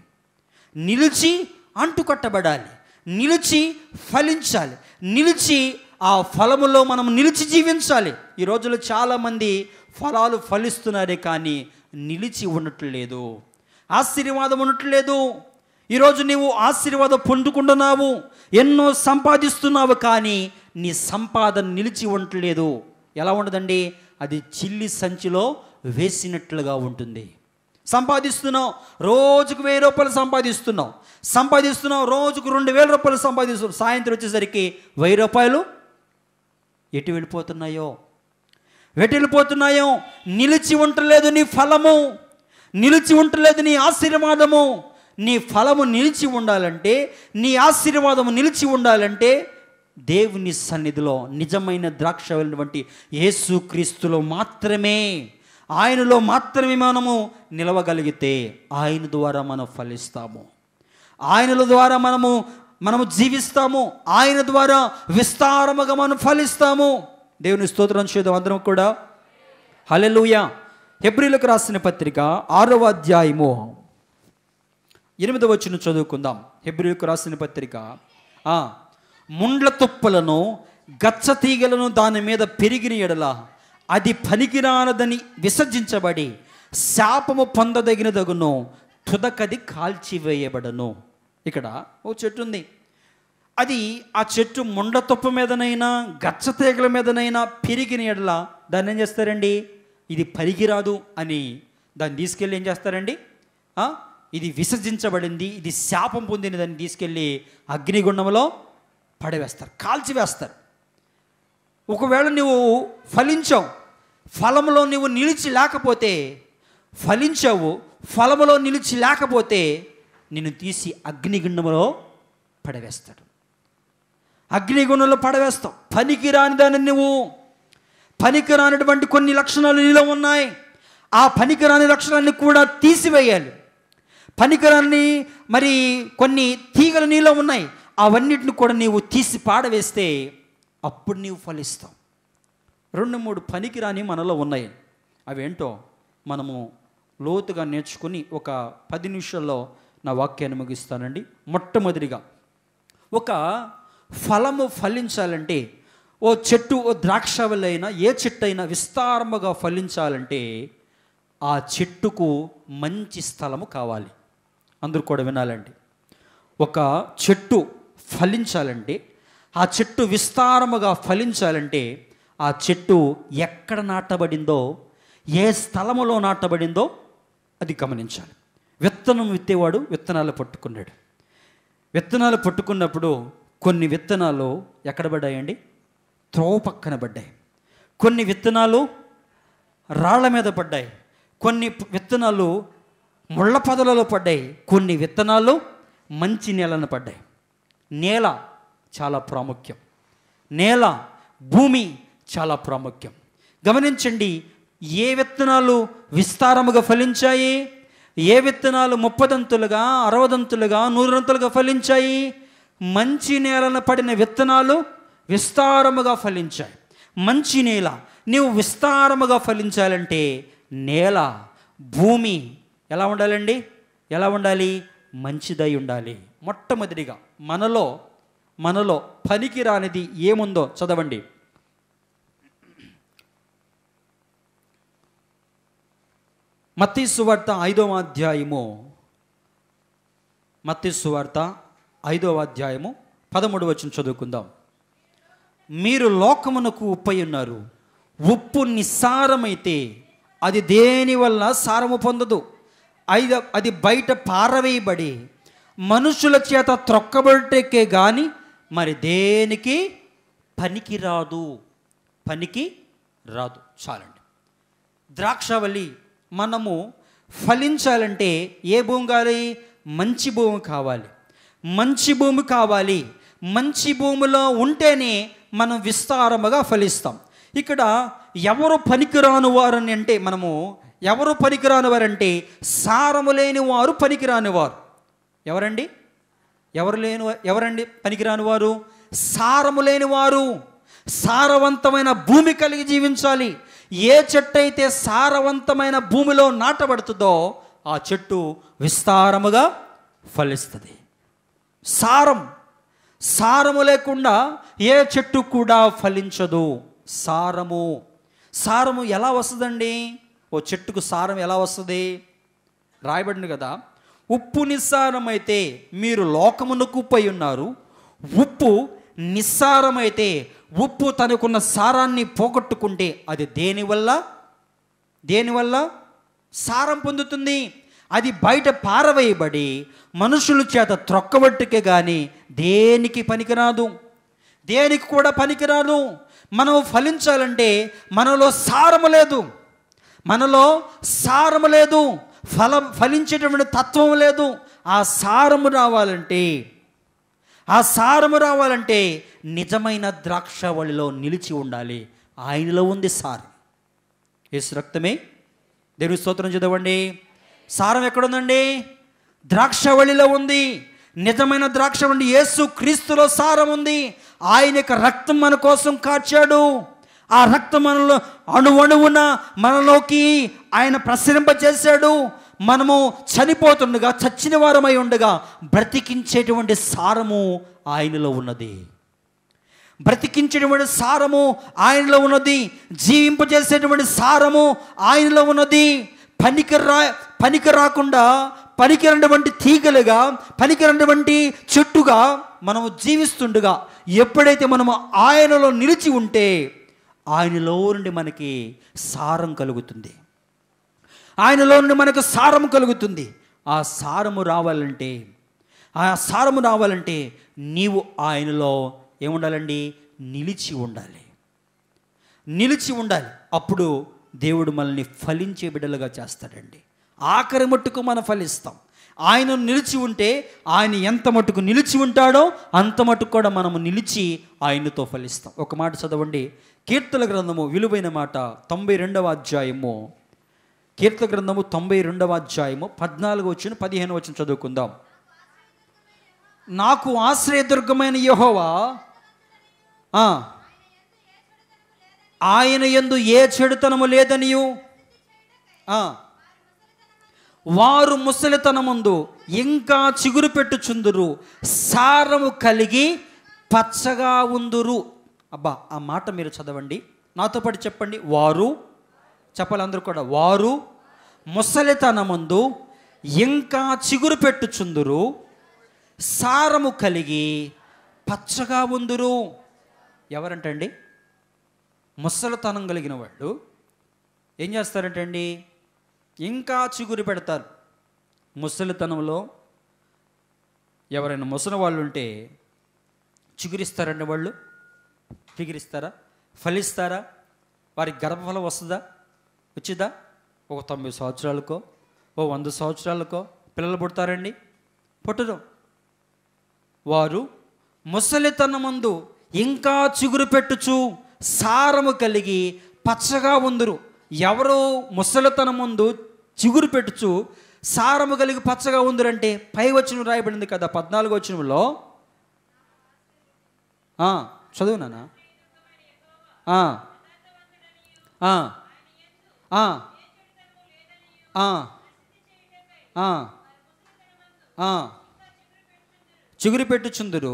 నిలిచి అంటు కట్టబడాలి నిలిచి ఫలించాలి నిలిచి ఆ ఫలములో మనం నిలిచి జీవించాలి ఈ రోజుల్లో చాలామంది ఫలాలు ఫలిస్తున్నారే కానీ నిలిచి ఉండట్లేదు ఆశీర్వాదం ఉండట్లేదు ఈరోజు నీవు ఆశీర్వాదం పొందుకుంటున్నావు ఎన్నో సంపాదిస్తున్నావు కానీ నీ సంపాదన నిలిచి ఉండట్లేదు ఎలా ఉండదండి అది చిల్లి సంచిలో వేసినట్లుగా ఉంటుంది సంపాదిస్తున్నావు రోజుకు వెయ్యి రూపాయలు సంపాదిస్తున్నావు సంపాదిస్తున్నావు రోజుకు రెండు వేల రూపాయలు సంపాదిస్తున్నావు సాయంత్రం వచ్చేసరికి వెయ్యి రూపాయలు ఎటు వెళ్ళిపోతున్నాయో ఎటు వెళ్ళిపోతున్నాయో నిలిచి ఉండలేదు నీ ఫలము నిలిచి ఉండలేదు నీ ఆశీర్వాదము నీ ఫలము నిలిచి ఉండాలంటే నీ ఆశీర్వాదము నిలిచి ఉండాలంటే దేవుని సన్నిధిలో నిజమైన ద్రాక్ష వంటి క్రీస్తులో మాత్రమే ఆయనలో మాత్రమే మనము నిలవగలిగితే ఆయన ద్వారా మనం ఫలిస్తాము ఆయనల ద్వారా మనము మనము జీవిస్తాము ఆయన ద్వారా విస్తారముగా మనం ఫలిస్తాము దేవుని స్తోత్రం చేద్దాం అందరం కూడా హలెలుయ ఎబ్రిలకు రాసిన పత్రిక ఆరవ అధ్యాయము ఎనిమిదవ వచ్చిన చదువుకుందాం హెబ్రిలకు రాసిన పత్రిక ముండ్ల తుప్పలను గచ్చ తీగలను దాని మీద పెరిగిన ఎడల అది పనికిరానదని విసర్జించబడి శాపము పొందదగినదగును తుదకది కాల్చివేయబడను ఇక్కడ ఓ చెట్టు ఉంది అది ఆ చెట్టు ముండ తొప్పు మీదనైనా గచ్చ తీగల మీదనైనా పెరిగిన ఎడల దాన్ని ఏం చేస్తారండి ఇది పరిగిరాదు అని దాన్ని తీసుకెళ్ళి ఏం చేస్తారండి ఇది విసర్జించబడింది ఇది శాపం పొందిన దాన్ని తీసుకెళ్ళి అగ్నిగుండంలో పడవేస్తారు కాల్చివేస్తారు ఒకవేళ నువ్వు ఫలించావు ఫలంలో నువ్వు నిలిచి లేకపోతే ఫలించావు ఫలములో నిలిచి లేకపోతే నిన్ను తీసి అగ్నిగుండంలో పడవేస్తాడు అగ్నిగుణంలో పడవేస్తావు పనికిరాని దాన్ని నువ్వు పనికిరానటువంటి కొన్ని లక్షణాలు నీలో ఉన్నాయి ఆ పనికిరాని లక్షణాన్ని కూడా తీసివేయాలి పనికిరాన్ని మరి కొన్ని తీగలు నీలో ఉన్నాయి అవన్నిటిని కూడా నీవు తీసి పాడవేస్తే అప్పుడు నీవు ఫలిస్తావు రెండు మూడు పనికిరాని మనలో ఉన్నాయి అవేంటో మనము లోతుగా నేర్చుకుని ఒక పది నిమిషాల్లో నా వాక్యాన్ని ముగిస్తానండి మొట్టమొదటిగా ఒక ఫలము ఫలించాలంటే ఓ చెట్టు ఓ ద్రాక్షవలైనా ఏ చెట్టు అయినా విస్తారముగా ఫలించాలంటే ఆ చెట్టుకు మంచి స్థలము కావాలి అందరూ కూడా వినాలండి ఒక చెట్టు ఫలించాలంటే ఆ చెట్టు విస్తారముగా ఫలించాలంటే ఆ చెట్టు ఎక్కడ నాటబడిందో ఏ స్థలములో నాటబడిందో అది గమనించాలి విత్తనం విత్తేవాడు విత్తనాలు పట్టుకున్నాడు విత్తనాలు పట్టుకున్నప్పుడు కొన్ని విత్తనాలు ఎక్కడ పడ్డాయండి త్రోవ పక్కన పడ్డాయి కొన్ని విత్తనాలు రాళ్ల మీద పడ్డాయి కొన్ని విత్తనాలు ముళ్ళ పొదలలో పడ్డాయి కొన్ని విత్తనాలు మంచి నేలను పడ్డాయి నేల చాలా ప్రాముఖ్యం నేల భూమి చాలా ప్రాముఖ్యం గమనించండి ఏ విత్తనాలు విస్తారముగా ఫలించాయి ఏ విత్తనాలు ముప్పదంతులుగా అరవదంతులుగా నూరంతులుగా ఫలించాయి మంచి నేలన పడిన విత్తనాలు విస్తారముగా ఫలించాయి మంచి నేల నీవు విస్తారముగా ఫలించాలంటే నేల భూమి ఎలా ఉండాలండి ఎలా ఉండాలి మంచిదై ఉండాలి మొట్టమొదటిగా మనలో మనలో పనికి రానిది ఏముందో చదవండి మత్తి సువార్త ఐదవ అధ్యాయము మత్తి సువార్త ఐదవ అధ్యాయము పదమూడు వచ్చిన చదువుకుందాం మీరు లోకమునకు ఉప్పై ఉన్నారు ఉప్పు నిస్సారమైతే అది దేని వల్ల సారము పొందదు ఐద అది బయట పారవేయబడి మనుషుల చేత త్రొక్కబడిటెక్కే కానీ మరి దేనికి పనికి రాదు పనికి రాదు చాలండి ద్రాక్షవల్లి మనము ఫలించాలంటే ఏ భూమి కావాలి మంచి భూమి కావాలి మంచి భూమి కావాలి మంచి భూమిలో ఉంటేనే మనం విస్తారముగా ఫలిస్తాం ఇక్కడ ఎవరు పనికిరాని వారని అంటే మనము ఎవరు పనికిరాని వారంటే సారము లేని వారు పనికిరాని వారు ఎవరండి ఎవరు లేని ఎవరండి పనికిరాని వారు సారము లేని వారు సారవంతమైన భూమి కలిగి జీవించాలి ఏ చెట్టు అయితే సారవంతమైన భూమిలో నాటబడుతుందో ఆ చెట్టు విస్తారముగా ఫలిస్తుంది సారం సారము లేకుండా ఏ చెట్టు కూడా ఫలించదు సారము సారము ఎలా వస్తుందండి ఓ చెట్టుకు సారం ఎలా వస్తుంది రాయబడింది కదా ఉప్పు నిస్సారమైతే మీరు లోకమునకు పై ఉన్నారు ఉప్పు నిస్సారమైతే ఉప్పు తనకున్న సారాన్ని పోగొట్టుకుంటే అది దేనివల్ల దేనివల్ల సారం పొందుతుంది అది బయట పారవేయబడి మనుషుల చేత త్రొక్కబట్టుకే కానీ దేనికి పనికిరాదు దేనికి కూడా పనికిరాదు మనం ఫలించాలంటే మనలో సారము లేదు మనలో సారము లేదు ఫలం ఫలించేటువంటి తత్వం లేదు ఆ సారము రావాలంటే ఆ సారము రావాలంటే నిజమైన ద్రాక్షవళిలో నిలిచి ఉండాలి ఆయనలో ఉంది సారం యేసు రక్తమే దేవుని స్తోత్రం చదవండి సారం ఎక్కడుందండి ద్రాక్షవళిలో ఉంది నిజమైన ద్రాక్ష ఉండి యేసు క్రీస్తులో సారం ఉంది ఆయన యొక్క రక్తం మన కోసం కాచాడు ఆ రక్తం మనలో అణువణువున మనలోకి ఆయన ప్రసరింపజేశాడు మనము చనిపోతుండగా చచ్చిన వారమై ఉండగా బ్రతికించేటువంటి సారము ఆయనలో ఉన్నది బ్రతికించేటువంటి సారము ఆయనలో ఉన్నది జీవింపజేసేటువంటి సారము ఆయనలో ఉన్నది పనికి రా పనికి రాకుండా పనికిరండి తీగలుగా పనికిరనటువంటి చెట్టుగా మనము జీవిస్తుండగా ఎప్పుడైతే మనము ఆయనలో నిలిచి ఉంటే ఆయనలో నుండి మనకి సారం కలుగుతుంది ఆయనలో నుండి మనకు సారము కలుగుతుంది ఆ సారము రావాలంటే ఆ సారము రావాలంటే నీవు ఆయనలో ఏముండాలండి నిలిచి ఉండాలి నిలిచి ఉండాలి అప్పుడు దేవుడు మనల్ని ఫలించే బిడ్డలుగా చేస్తాడండి ఆఖరి మట్టుకు మనం ఫలిస్తాం ఆయన నిలిచి ఉంటే ఆయన ఎంత మటుకు నిలిచి ఉంటాడో అంత మటుకు కూడా మనము నిలిచి ఆయనతో ఫలిస్తాం ఒక మాట చదవండి కీర్తన గ్రంథము విలువైన మాట తొంభై రెండవ అధ్యాయము కీర్త గ్రంథము తొంభై రెండవ అధ్యాయము పద్నాలుగు వచ్చిన పదిహేను వచ్చిన చదువుకుందాం నాకు ఆశ్రయదుర్గమైన యహోవా ఆయన ఎందు ఏ చెడుతనము లేదనియు వారు ముసలితనముందు ఇంకా చిగురు పెట్టుచుందురు సారము కలిగి పచ్చగా ఉందురు అబ్బా ఆ మాట మీరు చదవండి నాతో పాటు చెప్పండి వారు చెప్పాలి అందరూ కూడా వారు ముసలితనమందు ఇంకా చిగురు పెట్టుచుందురు సారము కలిగి పచ్చగా ఉందురు ఎవరంటండి ముసలితనం కలిగిన వాళ్ళు ఏం చేస్తారంటండి ఇంకా చిగురు పెడతారు ముసలితనంలో ఎవరైనా ముసలి వాళ్ళు ఉంటే చిగురిస్తారండి వాళ్ళు చిగురిస్తారా ఫలిస్తారా వారికి గర్భఫలం వస్తుందా వచ్చిద్దా ఒక తొంభై సంవత్సరాలకో ఓ వంద సంవత్సరాలకో పిల్లలు పుడతారండి పుట్టరు వారు ముసలితన ముందు ఇంకా చిగురు పెట్టుచు సారము కలిగి పచ్చగా ఉందరు ఎవరు ముందు చిగురు పెట్టుచు సారము కలిగి పచ్చగా ఉందరంటే పై వచ్చిన రాయబడింది కదా పద్నాలుగు వచ్చినంలో చదువునానా చిగురు పెట్టుచుందురు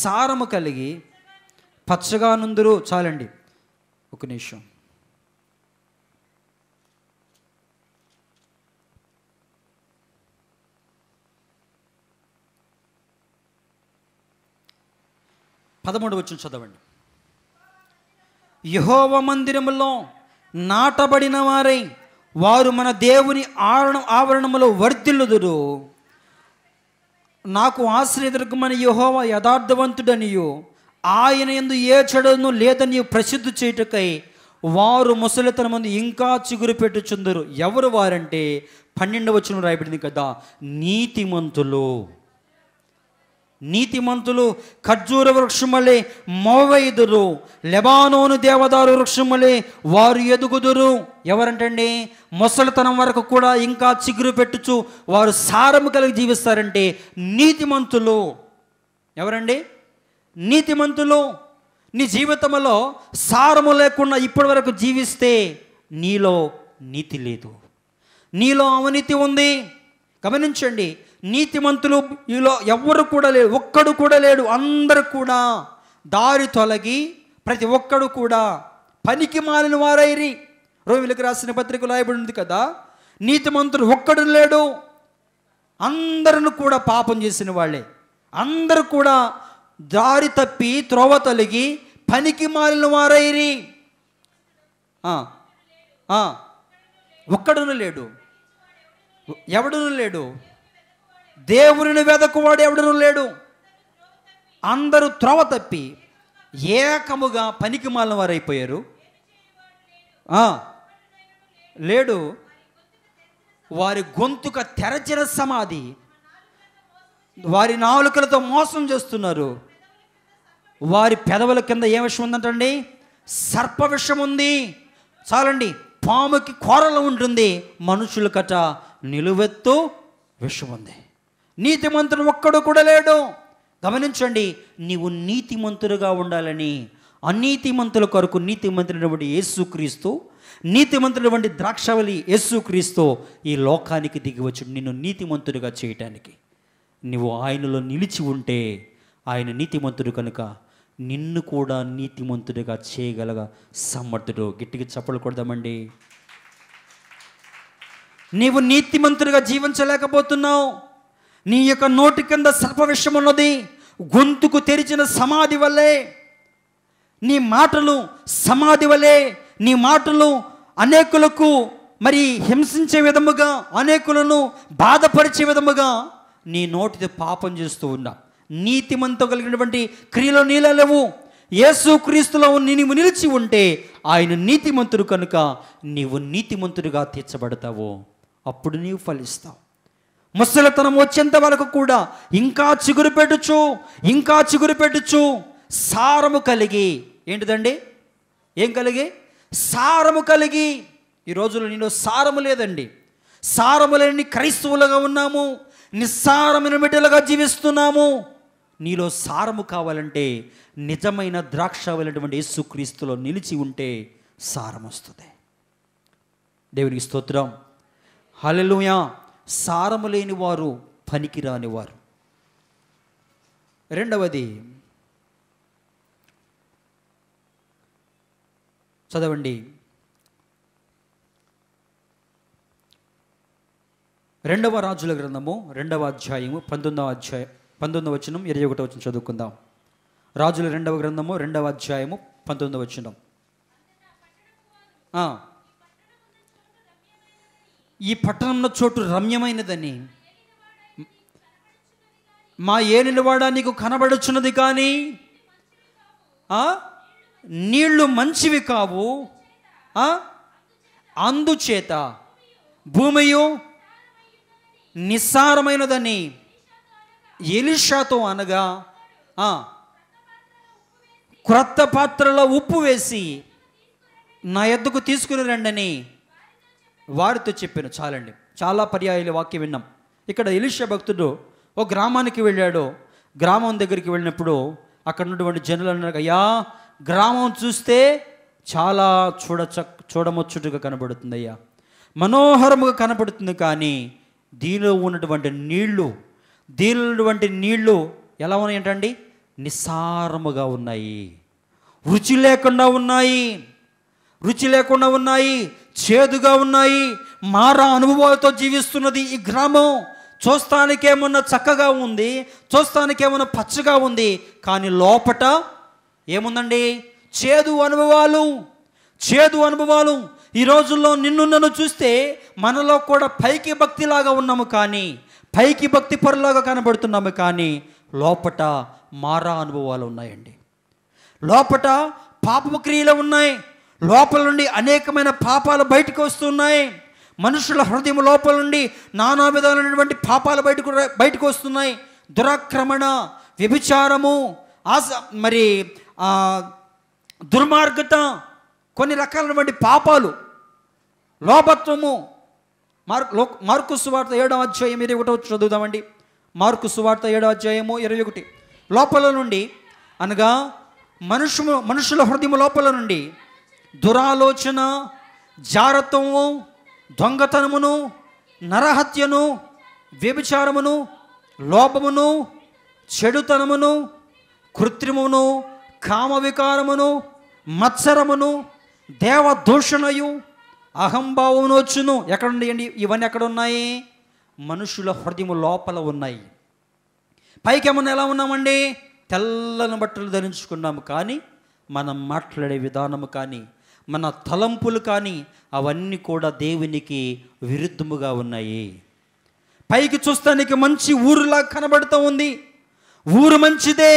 సారము కలిగి పచ్చగా నుందురు చాలండి ఒక నిమిషం పదమూడు వచ్చిన చదవండి యహోవ మందిరములో నాటబడిన వారై వారు మన దేవుని ఆవరణ ఆవరణములో వర్ధిల్లుదురు నాకు మన యహోవ యథార్థవంతుడనియు ఆయన ఎందు ఏ చెడును లేదని ప్రసిద్ధి చేయుటకై వారు ముసలితనమందు ఇంకా చిగురు పెట్టుచుందరు ఎవరు వారంటే పన్నెండవచనం రాయబడింది కదా నీతిమంతులు నీతిమంతులు ఖర్జూర వృక్షములే మోవైదురు లెబానోను దేవదారు వృక్షములే వారు ఎదుగుదురు ఎవరంటండి ముసలితనం వరకు కూడా ఇంకా చిగురు పెట్టుచు వారు సారము కలిగి జీవిస్తారంటే నీతిమంతులు ఎవరండి నీతిమంతులు నీ జీవితంలో సారము లేకుండా ఇప్పటి వరకు జీవిస్తే నీలో నీతి లేదు నీలో అవినీతి ఉంది గమనించండి నీతిమంతులు ఈలో ఎవ్వరు కూడా లేరు ఒక్కడు కూడా లేడు అందరు కూడా దారి తొలగి ప్రతి ఒక్కడు కూడా పనికి మాలిన వారైరి రోమిలకు రాసిన పత్రిక రాయబడి ఉంది కదా నీతిమంతులు ఒక్కడు లేడు అందరిని కూడా పాపం చేసిన వాళ్ళే అందరూ కూడా దారి తప్పి త్రోవ తొలగి పనికి మాలిన వారైరి ఒక్కడును లేడు ఎవడును లేడు దేవుని వెదకువాడు ఎవడనూ లేడు అందరూ త్రవ తప్పి ఏకముగా పనికి మాలిన వారైపోయారు లేడు వారి గొంతుక తెరచిన సమాధి వారి నాలుకలతో మోసం చేస్తున్నారు వారి పెదవుల కింద ఏ విషయం ఉందంటండి సర్ప విషం ఉంది చాలండి పాముకి కూరలు ఉంటుంది మనుషులు కట నిలువెత్తు విషం ఉంది నీతిమంతుడు ఒక్కడు కూడా లేడు గమనించండి నీవు నీతిమంతుడుగా ఉండాలని అనీతిమంతుల కొరకు నీతిమంతుడైనటువంటి యేసుక్రీస్తు వంటి ద్రాక్షవలి యేసుక్రీస్తు ఈ లోకానికి దిగివచ్చు నిన్ను నీతిమంతుడిగా చేయటానికి నువ్వు ఆయనలో నిలిచి ఉంటే ఆయన నీతిమంతుడు కనుక నిన్ను కూడా నీతిమంతుడిగా చేయగలగ సమర్థుడు గట్టిగా చప్పలు కొడదామండి నీవు నీతిమంతుడిగా జీవించలేకపోతున్నావు నీ యొక్క నోటి కింద సర్ప విషయం ఉన్నది గొంతుకు తెరిచిన సమాధి వల్లే నీ మాటలు సమాధి వలె నీ మాటలు అనేకులకు మరి హింసించే విధముగా అనేకులను బాధపరిచే విధముగా నీ నోటితో పాపం చేస్తూ ఉన్నా నీతిమంతో కలిగినటువంటి క్రియలు నీలలేవు ఏసు యేసు క్రీస్తులో నీవు నిలిచి ఉంటే ఆయన నీతిమంతుడు కనుక నీవు నీతిమంతుడిగా తీర్చబడతావు అప్పుడు నీవు ఫలిస్తావు ముసలితనం వచ్చేంత వరకు కూడా ఇంకా చిగురు పెట్టుచు ఇంకా చిగురు పెట్టుచు సారము కలిగి ఏంటిదండి ఏం కలిగి సారము కలిగి ఈ రోజులు నీలో సారము లేదండి సారము లేని క్రైస్తవులుగా ఉన్నాము నిస్సారమైన మిడ్డలుగా జీవిస్తున్నాము నీలో సారము కావాలంటే నిజమైన ద్రాక్ష వెళ్ళినటువంటి యేసుక్రీస్తులో నిలిచి ఉంటే సారం వస్తుంది దేవునికి స్తోత్రం హలెలుయా సారము లేని వారు పనికిరాని వారు రెండవది చదవండి రెండవ రాజుల గ్రంథము రెండవ అధ్యాయము పంతొమ్మిదవ అధ్యాయం పంతొమ్మిదవ వచనం ఇరవై ఒకటో వచ్చిన చదువుకుందాం రాజుల రెండవ గ్రంథము రెండవ అధ్యాయము పంతొమ్మిదవ వచనం ఈ పట్టణంలో చోటు రమ్యమైనదని మా ఏనిలవాడ నీకు కనబడుచున్నది కానీ నీళ్లు మంచివి కావు అందుచేత భూమియు నిస్సారమైనదని ఎలిషాతో అనగా క్రొత్త పాత్రలో ఉప్పు వేసి నా ఎద్దుకు తీసుకుని రండని వారితో చెప్పాను చాలండి చాలా పర్యాయాల వాక్యం విన్నాం ఇక్కడ ఎలిష భక్తుడు ఓ గ్రామానికి వెళ్ళాడు గ్రామం దగ్గరికి వెళ్ళినప్పుడు అక్కడ ఉన్నటువంటి జనులు అన్నారు అయ్యా గ్రామం చూస్తే చాలా చూడ చూడముచ్చుటుగా కనబడుతుంది అయ్యా మనోహరముగా కనబడుతుంది కానీ దీనిలో ఉన్నటువంటి నీళ్లు దీనిలో ఉన్నటువంటి నీళ్లు ఎలా ఉన్నాయంటండి నిస్సారముగా ఉన్నాయి రుచి లేకుండా ఉన్నాయి రుచి లేకుండా ఉన్నాయి చేదుగా ఉన్నాయి మారా అనుభవాలతో జీవిస్తున్నది ఈ గ్రామం చూస్తానికేమన్నా చక్కగా ఉంది చూస్తానికేమన్నా పచ్చగా ఉంది కానీ లోపట ఏముందండి చేదు అనుభవాలు చేదు అనుభవాలు ఈ రోజుల్లో నిన్ను నన్ను చూస్తే మనలో కూడా పైకి భక్తిలాగా ఉన్నాము కానీ పైకి భక్తి పరులాగా కనబడుతున్నాము కానీ లోపట మారా అనుభవాలు ఉన్నాయండి లోపట పాపక్రియలు ఉన్నాయి లోపల నుండి అనేకమైన పాపాలు బయటకు వస్తున్నాయి మనుషుల హృదయం లోపల నుండి నానా విధాలైనటువంటి పాపాలు బయటకు బయటకు వస్తున్నాయి దురాక్రమణ వ్యభిచారము ఆస మరి దుర్మార్గత కొన్ని రకాలైనటువంటి పాపాలు లోపత్వము మార్కు మార్కు సువార్త ఏడవ అధ్యాయం ఇరవై ఒకటో చదువుదామండి మార్కు సువార్త ఏడవ అధ్యాయము ఇరవై ఒకటి లోపల నుండి అనగా మనుషు మనుషుల హృదయం లోపల నుండి దురాలోచన జారత్వము దొంగతనమును నరహత్యను వ్యభిచారమును లోపమును చెడుతనమును కృత్రిమును కామవికారమును మత్సరమును దేవదూషణయు అహంభావమును వచ్చును ఎక్కడుండయండి ఇవన్నీ ఎక్కడ ఉన్నాయి మనుషుల హృదయం లోపల ఉన్నాయి పైకేమన్నా ఎలా ఉన్నామండి తెల్లని బట్టలు ధరించుకున్నాము కానీ మనం మాట్లాడే విధానము కానీ మన తలంపులు కానీ అవన్నీ కూడా దేవునికి విరుద్ధముగా ఉన్నాయి పైకి చూస్తానికి మంచి ఊరులా కనబడుతూ ఉంది ఊరు మంచిదే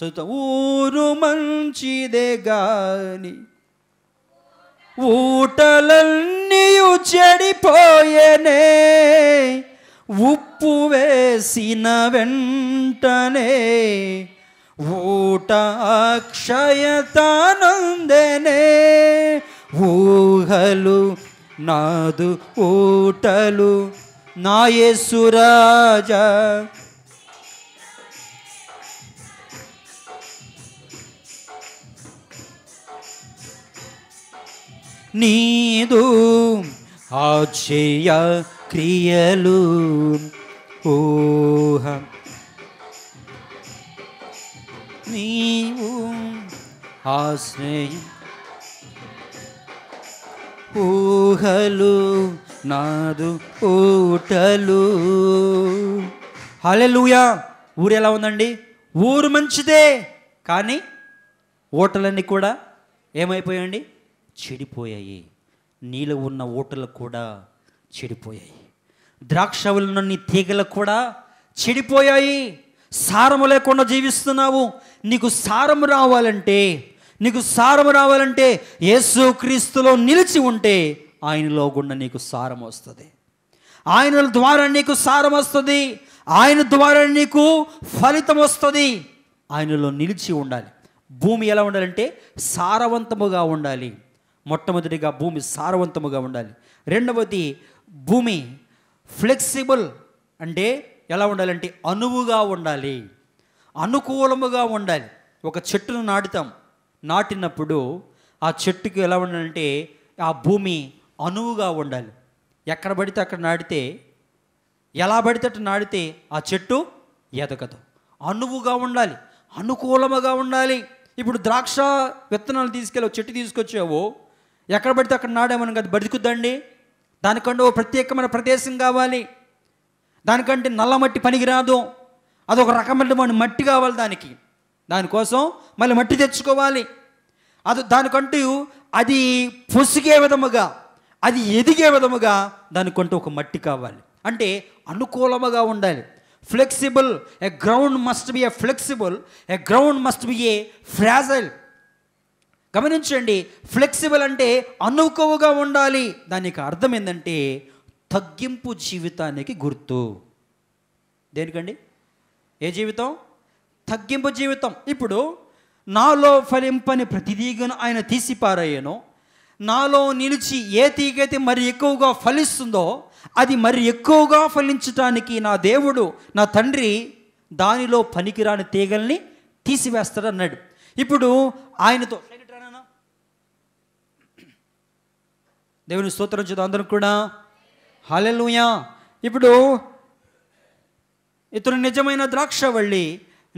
చదువుతా ఊరు మంచిదే గాని ఊటలన్నీ చెడిపోయేనే ఉప్పు వేసిన వెంటనే ಊಟ ಅಕ್ಷಯತಾನಂದನೆ ಊಹಲು నాదు ఊటలు నా యేసురాజ నీదు ఆశ్చర్య క్రియలు ఊహం నీవు ఆశ్రయం ఊహలు నాదు ఊటలు హలెలుయా ఊరు ఎలా ఉందండి ఊరు మంచిదే కానీ ఓటలన్నీ కూడా ఏమైపోయాయండి చెడిపోయాయి నీళ్ళు ఉన్న ఓటలు కూడా చెడిపోయాయి ద్రాక్షవులన్నీ తీగలు కూడా చెడిపోయాయి సారము లేకుండా జీవిస్తున్నావు నీకు సారం రావాలంటే నీకు సారం రావాలంటే యేసు క్రీస్తులో నిలిచి ఉంటే ఆయనలో గుండా నీకు సారం వస్తుంది ఆయన ద్వారా నీకు సారం వస్తుంది ఆయన ద్వారా నీకు ఫలితం వస్తుంది ఆయనలో నిలిచి ఉండాలి భూమి ఎలా ఉండాలంటే సారవంతముగా ఉండాలి మొట్టమొదటిగా భూమి సారవంతముగా ఉండాలి రెండవది భూమి ఫ్లెక్సిబుల్ అంటే ఎలా ఉండాలంటే అనువుగా ఉండాలి అనుకూలముగా ఉండాలి ఒక చెట్టును నాటుతాం నాటినప్పుడు ఆ చెట్టుకి ఎలా ఉండాలంటే ఆ భూమి అనువుగా ఉండాలి ఎక్కడ పడితే అక్కడ నాటితే ఎలా పడితే అటు నాటితే ఆ చెట్టు ఎదగదు అనువుగా ఉండాలి అనుకూలముగా ఉండాలి ఇప్పుడు ద్రాక్ష విత్తనాలు తీసుకెళ్ళి చెట్టు తీసుకొచ్చావు ఎక్కడ పడితే అక్కడ నాడేమని కదా బతుకుద్దండి దానికంటే ఓ ప్రత్యేకమైన ప్రదేశం కావాలి దానికంటే నల్లమట్టి పనికిరాదు అదొక రకమైన మట్టి కావాలి దానికి దానికోసం మళ్ళీ మట్టి తెచ్చుకోవాలి అది దానికంటూ అది పొసిగే విధముగా అది ఎదిగే విధముగా దానికంటూ ఒక మట్టి కావాలి అంటే అనుకూలముగా ఉండాలి flexible a ground must be a flexible a ground must be a fragile గమనించండి ఫ్లెక్సిబుల్ అంటే అనుకువగా ఉండాలి దానికి అర్థం ఏంటంటే తగ్గింపు జీవితానికి గుర్తు దేనికండి ఏ జీవితం తగ్గింపు జీవితం ఇప్పుడు నాలో ఫలింపని ప్రతి తీగను ఆయన తీసిపారాయను నాలో నిలిచి ఏ తీగైతే మరి ఎక్కువగా ఫలిస్తుందో అది మరి ఎక్కువగా ఫలించటానికి నా దేవుడు నా తండ్రి దానిలో పనికిరాని తీగల్ని తీసివేస్తాడన్నాడు ఇప్పుడు ఆయనతో దేవుని స్తోత్రం చూద్దాం అందరం కూడా హాలెలుయా ఇప్పుడు ఇతడు నిజమైన ద్రాక్షవల్లి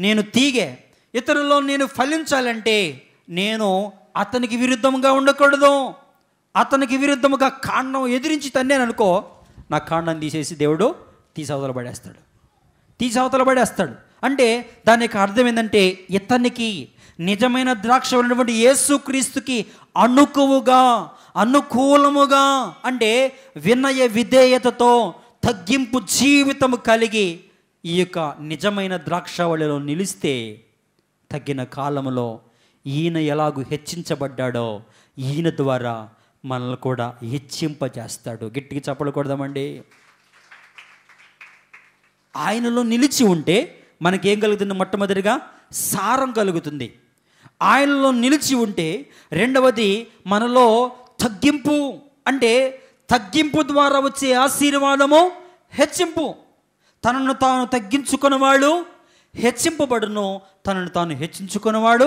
నేను తీగే ఇతరులో నేను ఫలించాలంటే నేను అతనికి విరుద్ధంగా ఉండకూడదు అతనికి విరుద్ధముగా కాండం ఎదిరించి తన్నేననుకో నా కాండం తీసేసి దేవుడు తీసవతల పడేస్తాడు తీసవతల పడేస్తాడు అంటే దాని యొక్క అర్థం ఏంటంటే ఇతనికి నిజమైన ద్రాక్ష ఉన్నటువంటి యేసుక్రీస్తుకి అనుకువుగా అనుకూలముగా అంటే వినయ విధేయతతో తగ్గింపు జీవితము కలిగి ఈ యొక్క నిజమైన ద్రాక్షావళిలో నిలిస్తే తగిన కాలంలో ఈయన ఎలాగూ హెచ్చించబడ్డాడో ఈయన ద్వారా మనల్ని కూడా హెచ్చింపజేస్తాడు గట్టికి చెప్పలేకూడదామండి ఆయనలో నిలిచి ఉంటే మనకేం కలుగుతుంది మొట్టమొదటిగా సారం కలుగుతుంది ఆయనలో నిలిచి ఉంటే రెండవది మనలో తగ్గింపు అంటే తగ్గింపు ద్వారా వచ్చే ఆశీర్వాదము హెచ్చింపు తనను తాను తగ్గించుకున్నవాడు హెచ్చింపబడును తనను తాను హెచ్చించుకున్నవాడు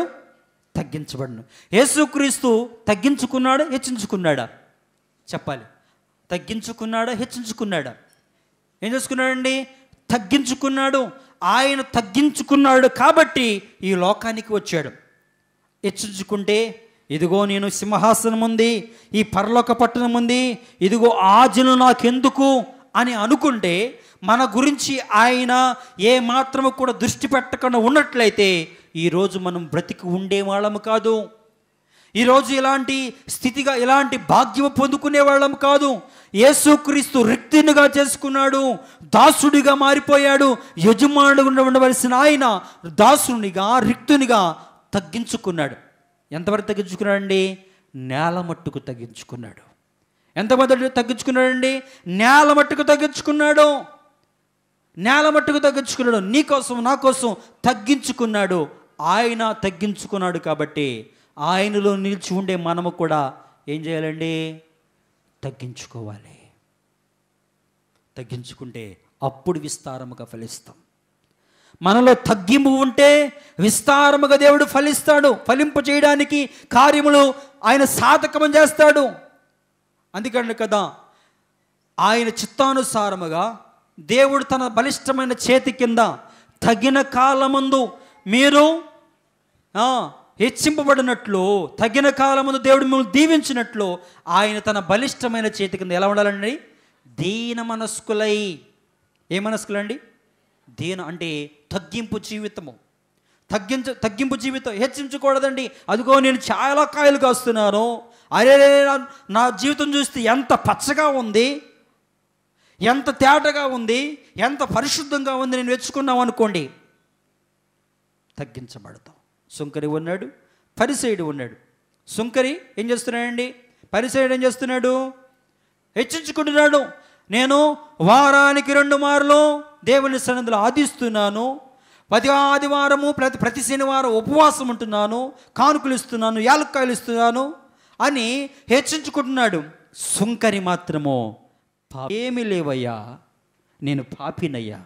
తగ్గించబడును యేసుక్రీస్తు తగ్గించుకున్నాడా హెచ్చించుకున్నాడా చెప్పాలి తగ్గించుకున్నాడా హెచ్చించుకున్నాడా ఏం చేసుకున్నాడండి తగ్గించుకున్నాడు ఆయన తగ్గించుకున్నాడు కాబట్టి ఈ లోకానికి వచ్చాడు హెచ్చించుకుంటే ఇదిగో నేను సింహాసనం ఉంది ఈ పరలోక పట్టణం ఉంది ఇదిగో ఆజులు నాకెందుకు అని అనుకుంటే మన గురించి ఆయన ఏ మాత్రము కూడా దృష్టి పెట్టకుండా ఉన్నట్లయితే ఈరోజు మనం బ్రతికి ఉండే వాళ్ళము కాదు ఈరోజు ఇలాంటి స్థితిగా ఇలాంటి భాగ్యం పొందుకునే వాళ్ళం కాదు యేసుక్రీస్తు రిక్తినుగా చేసుకున్నాడు దాసుడిగా మారిపోయాడు యజమానుడు ఉండవలసిన ఆయన దాసునిగా రిక్తునిగా తగ్గించుకున్నాడు ఎంతవరకు తగ్గించుకున్నాడండి నేల మట్టుకు తగ్గించుకున్నాడు ఎంతమంది తగ్గించుకున్నాడండి నేల మట్టుకు తగ్గించుకున్నాడు నేల మట్టుకు తగ్గించుకున్నాడు నీ కోసం నా కోసం తగ్గించుకున్నాడు ఆయన తగ్గించుకున్నాడు కాబట్టి ఆయనలో నిలిచి ఉండే మనము కూడా ఏం చేయాలండి తగ్గించుకోవాలి తగ్గించుకుంటే అప్పుడు విస్తారముగా ఫలిస్తాం మనలో తగ్గింపు ఉంటే విస్తారముగా దేవుడు ఫలిస్తాడు ఫలింపు చేయడానికి కార్యములు ఆయన సాధకము చేస్తాడు అందుకని కదా ఆయన చిత్తానుసారముగా దేవుడు తన బలిష్టమైన చేతి కింద తగిన కాలముందు మీరు హెచ్చింపబడినట్లు తగిన కాలముందు దేవుడు మిమ్మల్ని దీవించినట్లు ఆయన తన బలిష్టమైన చేతి కింద ఎలా ఉండాలండి దీన మనస్కులై ఏ మనస్కులండి దీన అంటే తగ్గింపు జీవితము తగ్గించ తగ్గింపు జీవితం హెచ్చించకూడదండి అదిగో నేను చాలా కాయలు కాస్తున్నాను అరే నా జీవితం చూస్తే ఎంత పచ్చగా ఉంది ఎంత తేటగా ఉంది ఎంత పరిశుద్ధంగా ఉంది నేను వెచ్చుకున్నాం అనుకోండి తగ్గించబడతాం సుంకరి ఉన్నాడు పరిసేయుడు ఉన్నాడు సుంకరి ఏం చేస్తున్నాడండి పరిసేయుడు ఏం చేస్తున్నాడు హెచ్చించుకుంటున్నాడు నేను వారానికి రెండు మార్లు దేవుని సన్నిధిలో ఆదిస్తున్నాను ప్రతి ఆదివారము ప్రతి ప్రతి శనివారం ఉపవాసం ఉంటున్నాను కానుకలు ఇస్తున్నాను యాలక్కాయలు ఇస్తున్నాను అని హెచ్చించుకుంటున్నాడు సుంకరి మాత్రమో ఏమి లేవయ్యా నేను పాపినయ్యా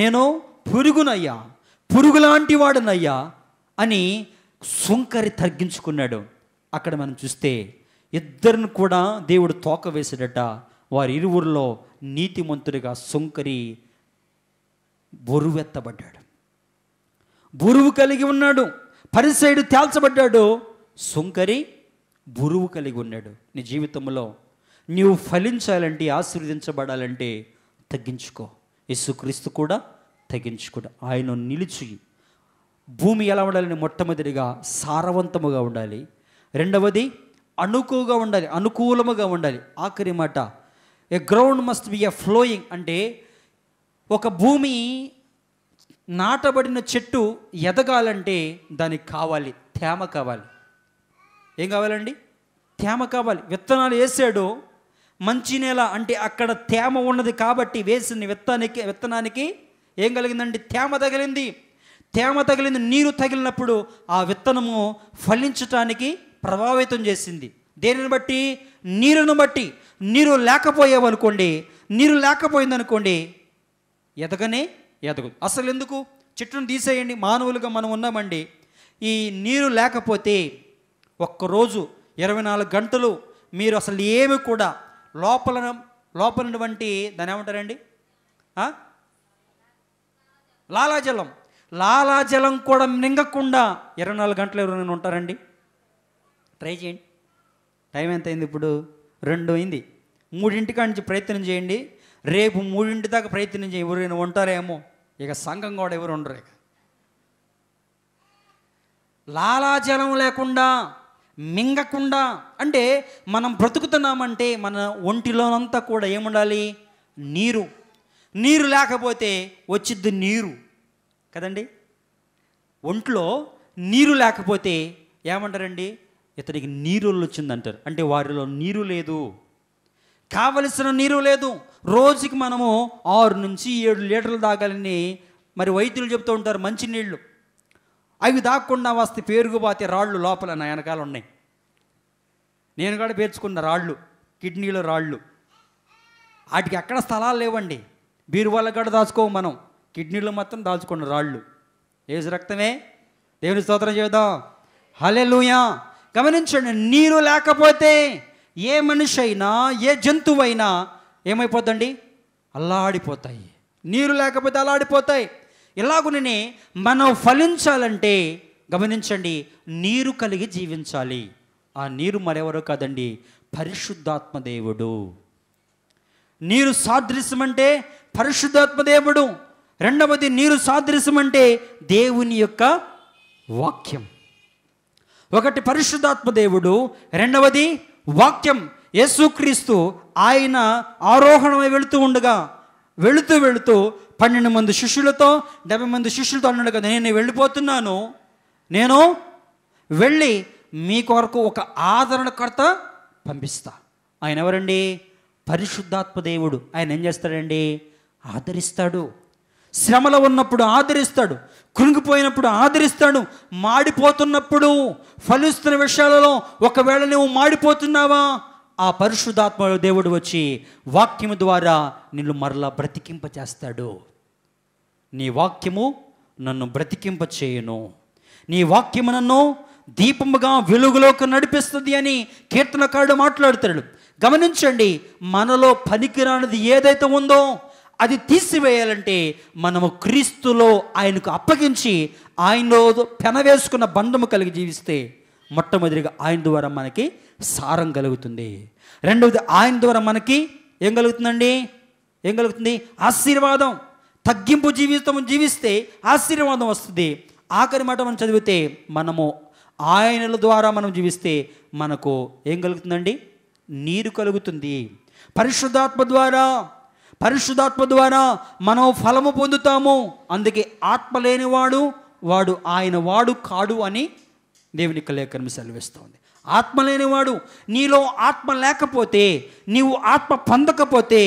నేను పురుగునయ్యా పురుగులాంటి వాడునయ్యా అని సుంకరి తగ్గించుకున్నాడు అక్కడ మనం చూస్తే ఇద్దరిని కూడా దేవుడు తోక వేసేటట వారి ఇరువురిలో నీతిమంతుడిగా సుంకరి బొరువెత్తబడ్డాడు బురువు కలిగి ఉన్నాడు పరిసైడు తేల్చబడ్డాడు సుంకరి బురువు కలిగి ఉన్నాడు నీ జీవితంలో నీవు ఫలించాలంటే ఆశీర్వదించబడాలంటే తగ్గించుకో యేసుక్రీస్తు కూడా తగ్గించుకోడు ఆయన నిలిచి భూమి ఎలా ఉండాలని మొట్టమొదటిగా సారవంతముగా ఉండాలి రెండవది అనుకువగా ఉండాలి అనుకూలముగా ఉండాలి ఆఖరి మాట a ground must be a flowing అంటే ఒక భూమి నాటబడిన చెట్టు ఎదగాలంటే దానికి కావాలి తేమ కావాలి ఏం కావాలండి తేమ కావాలి విత్తనాలు వేసాడు మంచి నేల అంటే అక్కడ తేమ ఉన్నది కాబట్టి వేసిన విత్తనానికి విత్తనానికి ఏం కలిగిందండి తేమ తగిలింది తేమ తగిలింది నీరు తగిలినప్పుడు ఆ విత్తనము ఫలించటానికి ప్రభావితం చేసింది దేనిని బట్టి నీరును బట్టి నీరు లేకపోయావనుకోండి నీరు లేకపోయిందనుకోండి ఎదగనే ఎదగదు అసలు ఎందుకు చెట్టును తీసేయండి మానవులుగా మనం ఉన్నామండి ఈ నీరు లేకపోతే ఒక్కరోజు ఇరవై నాలుగు గంటలు మీరు అసలు ఏమి కూడా లోపల లోపలటువంటి దాని ఏమంటారండి లాలాజలం లాలాజలం కూడా మింగకుండా ఇరవై నాలుగు గంటలు ఎవరైనా ఉంటారండి ట్రై చేయండి టైం ఎంత అయింది ఇప్పుడు రెండు అయింది మూడింటికా నుంచి ప్రయత్నం చేయండి రేపు మూడింటి దాకా ప్రయత్నం చేయి ఎవరైనా ఉంటారేమో ఇక సంఘం కూడా ఎవరు ఉండరు ఇక లాలాజలం లేకుండా మింగకుండా అంటే మనం బ్రతుకుతున్నామంటే మన ఒంటిలోనంతా కూడా ఏముండాలి నీరు నీరు లేకపోతే వచ్చిద్ది నీరు కదండి ఒంట్లో నీరు లేకపోతే ఏమంటారండి ఇతనికి నీరు వచ్చిందంటారు అంటే వారిలో నీరు లేదు కావలసిన నీరు లేదు రోజుకి మనము ఆరు నుంచి ఏడు లీటర్లు తాగాలని మరి వైద్యులు చెప్తూ ఉంటారు మంచి నీళ్ళు అవి దాక్కుండా వస్తే పేరుగుపోతే రాళ్ళు లోపల నా వెనకాల ఉన్నాయి నేను కూడా పేర్చుకున్న రాళ్ళు కిడ్నీలో రాళ్ళు వాటికి ఎక్కడ స్థలాలు లేవండి బీరువాళ్ళకి కూడా దాచుకోము మనం కిడ్నీలో మాత్రం దాచుకున్న రాళ్ళు ఏజ్ రక్తమే దేవుని స్తోత్రం చేద్దాం హలే లూయా గమనించండి నీరు లేకపోతే ఏ మనిషి అయినా ఏ జంతువైనా ఏమైపోద్దండి అల్లాడిపోతాయి నీరు లేకపోతే అల్లాడిపోతాయి ఇలాగుననే మనం ఫలించాలంటే గమనించండి నీరు కలిగి జీవించాలి ఆ నీరు మరెవరో కాదండి పరిశుద్ధాత్మ దేవుడు నీరు సాదృశ్యం అంటే పరిశుద్ధాత్మ దేవుడు రెండవది నీరు సాదృశ్యం అంటే దేవుని యొక్క వాక్యం ఒకటి పరిశుద్ధాత్మ దేవుడు రెండవది వాక్యం యేసుక్రీస్తు ఆయన ఆరోహణమై వెళుతూ ఉండగా వెళుతూ వెళుతూ పన్నెండు మంది శిష్యులతో డెబ్బై మంది శిష్యులతో అన్నాడు కదా నేను వెళ్ళిపోతున్నాను నేను వెళ్ళి మీ కొరకు ఒక ఆదరణకర్త పంపిస్తా ఆయన ఎవరండి పరిశుద్ధాత్మ దేవుడు ఆయన ఏం చేస్తాడండి ఆదరిస్తాడు శ్రమలో ఉన్నప్పుడు ఆదరిస్తాడు కృంగిపోయినప్పుడు ఆదరిస్తాడు మాడిపోతున్నప్పుడు ఫలిస్తున్న విషయాలలో ఒకవేళ నువ్వు మాడిపోతున్నావా ఆ పరిశుద్ధాత్మ దేవుడు వచ్చి వాక్యం ద్వారా నిన్ను మరలా బ్రతికింపచేస్తాడు నీ వాక్యము నన్ను బ్రతికింప చేయను నీ వాక్యము నన్ను దీపముగా వెలుగులోకి నడిపిస్తుంది అని కీర్తనకారుడు మాట్లాడుతాడు గమనించండి మనలో పనికిరానిది ఏదైతే ఉందో అది తీసివేయాలంటే మనము క్రీస్తులో ఆయనకు అప్పగించి ఆయనలో పెనవేసుకున్న బంధము కలిగి జీవిస్తే మొట్టమొదటిగా ఆయన ద్వారా మనకి సారం కలుగుతుంది రెండవది ఆయన ద్వారా మనకి ఏం కలుగుతుందండి ఏం కలుగుతుంది ఆశీర్వాదం తగ్గింపు జీవితం జీవిస్తే ఆశీర్వాదం వస్తుంది ఆఖరి మాట మనం చదివితే మనము ఆయనల ద్వారా మనం జీవిస్తే మనకు ఏం కలుగుతుందండి నీరు కలుగుతుంది పరిశుద్ధాత్మ ద్వారా పరిశుద్ధాత్మ ద్వారా మనం ఫలము పొందుతాము అందుకే ఆత్మ లేనివాడు వాడు ఆయన వాడు కాడు అని దేవుని లేఖనం సెలవిస్తోంది ఆత్మ లేనివాడు నీలో ఆత్మ లేకపోతే నీవు ఆత్మ పొందకపోతే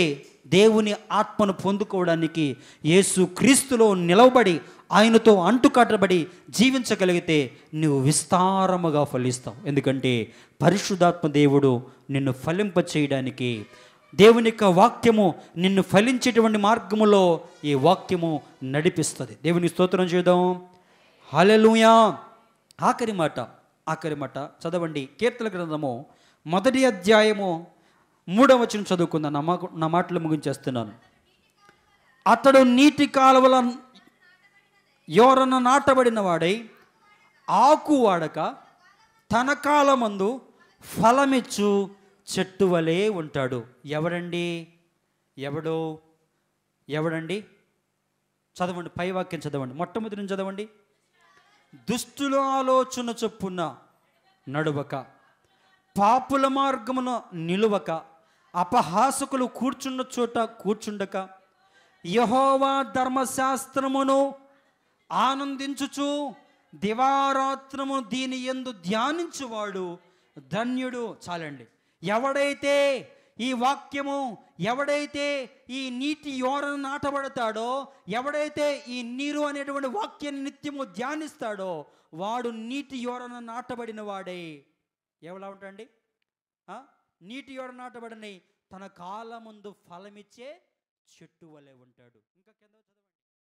దేవుని ఆత్మను పొందుకోవడానికి యేసు క్రీస్తులో నిలవబడి ఆయనతో అంటుకట్టబడి జీవించగలిగితే నువ్వు విస్తారముగా ఫలిస్తావు ఎందుకంటే పరిశుధాత్మ దేవుడు నిన్ను ఫలింప చేయడానికి దేవుని యొక్క వాక్యము నిన్ను ఫలించేటువంటి మార్గములో ఈ వాక్యము నడిపిస్తుంది దేవుని స్తోత్రం చేద్దాం హలలుయా ఆఖరి మాట ఆఖరి మాట చదవండి కీర్తన గ్రంథము మొదటి అధ్యాయము మూడవ వచ్చిన చదువుకుందా నా మా నా మాటలు ముగించేస్తున్నాను అతడు నీటి కాలువల ఎవరన్నా నాటబడిన వాడై ఆకు వాడక తన కాలమందు ఫలమిచ్చు చెట్టు వలె ఉంటాడు ఎవరండి ఎవడు ఎవడండి చదవండి పై వాక్యం చదవండి మొట్టమొదటి నుంచి చదవండి దుష్టుల ఆలోచన చొప్పున నడువక పాపుల మార్గమున నిలువక అపహాసకులు కూర్చున్న చోట కూర్చుండక యహోవా ధర్మశాస్త్రమును ఆనందించుచు దివారాత్రము దీని ఎందు ధ్యానించువాడు ధన్యుడు చాలండి ఎవడైతే ఈ వాక్యము ఎవడైతే ఈ నీటి యోరను నాటబడతాడో ఎవడైతే ఈ నీరు అనేటువంటి వాక్యాన్ని నిత్యము ధ్యానిస్తాడో వాడు నీటి యోరను నాటబడిన వాడే ఎవలా ఉంటాడండి నీటి యొడ నాటబడినై తన కాలముందు ఫలమిచ్చే చెట్టు వలె ఉంటాడు ఇంకా కింద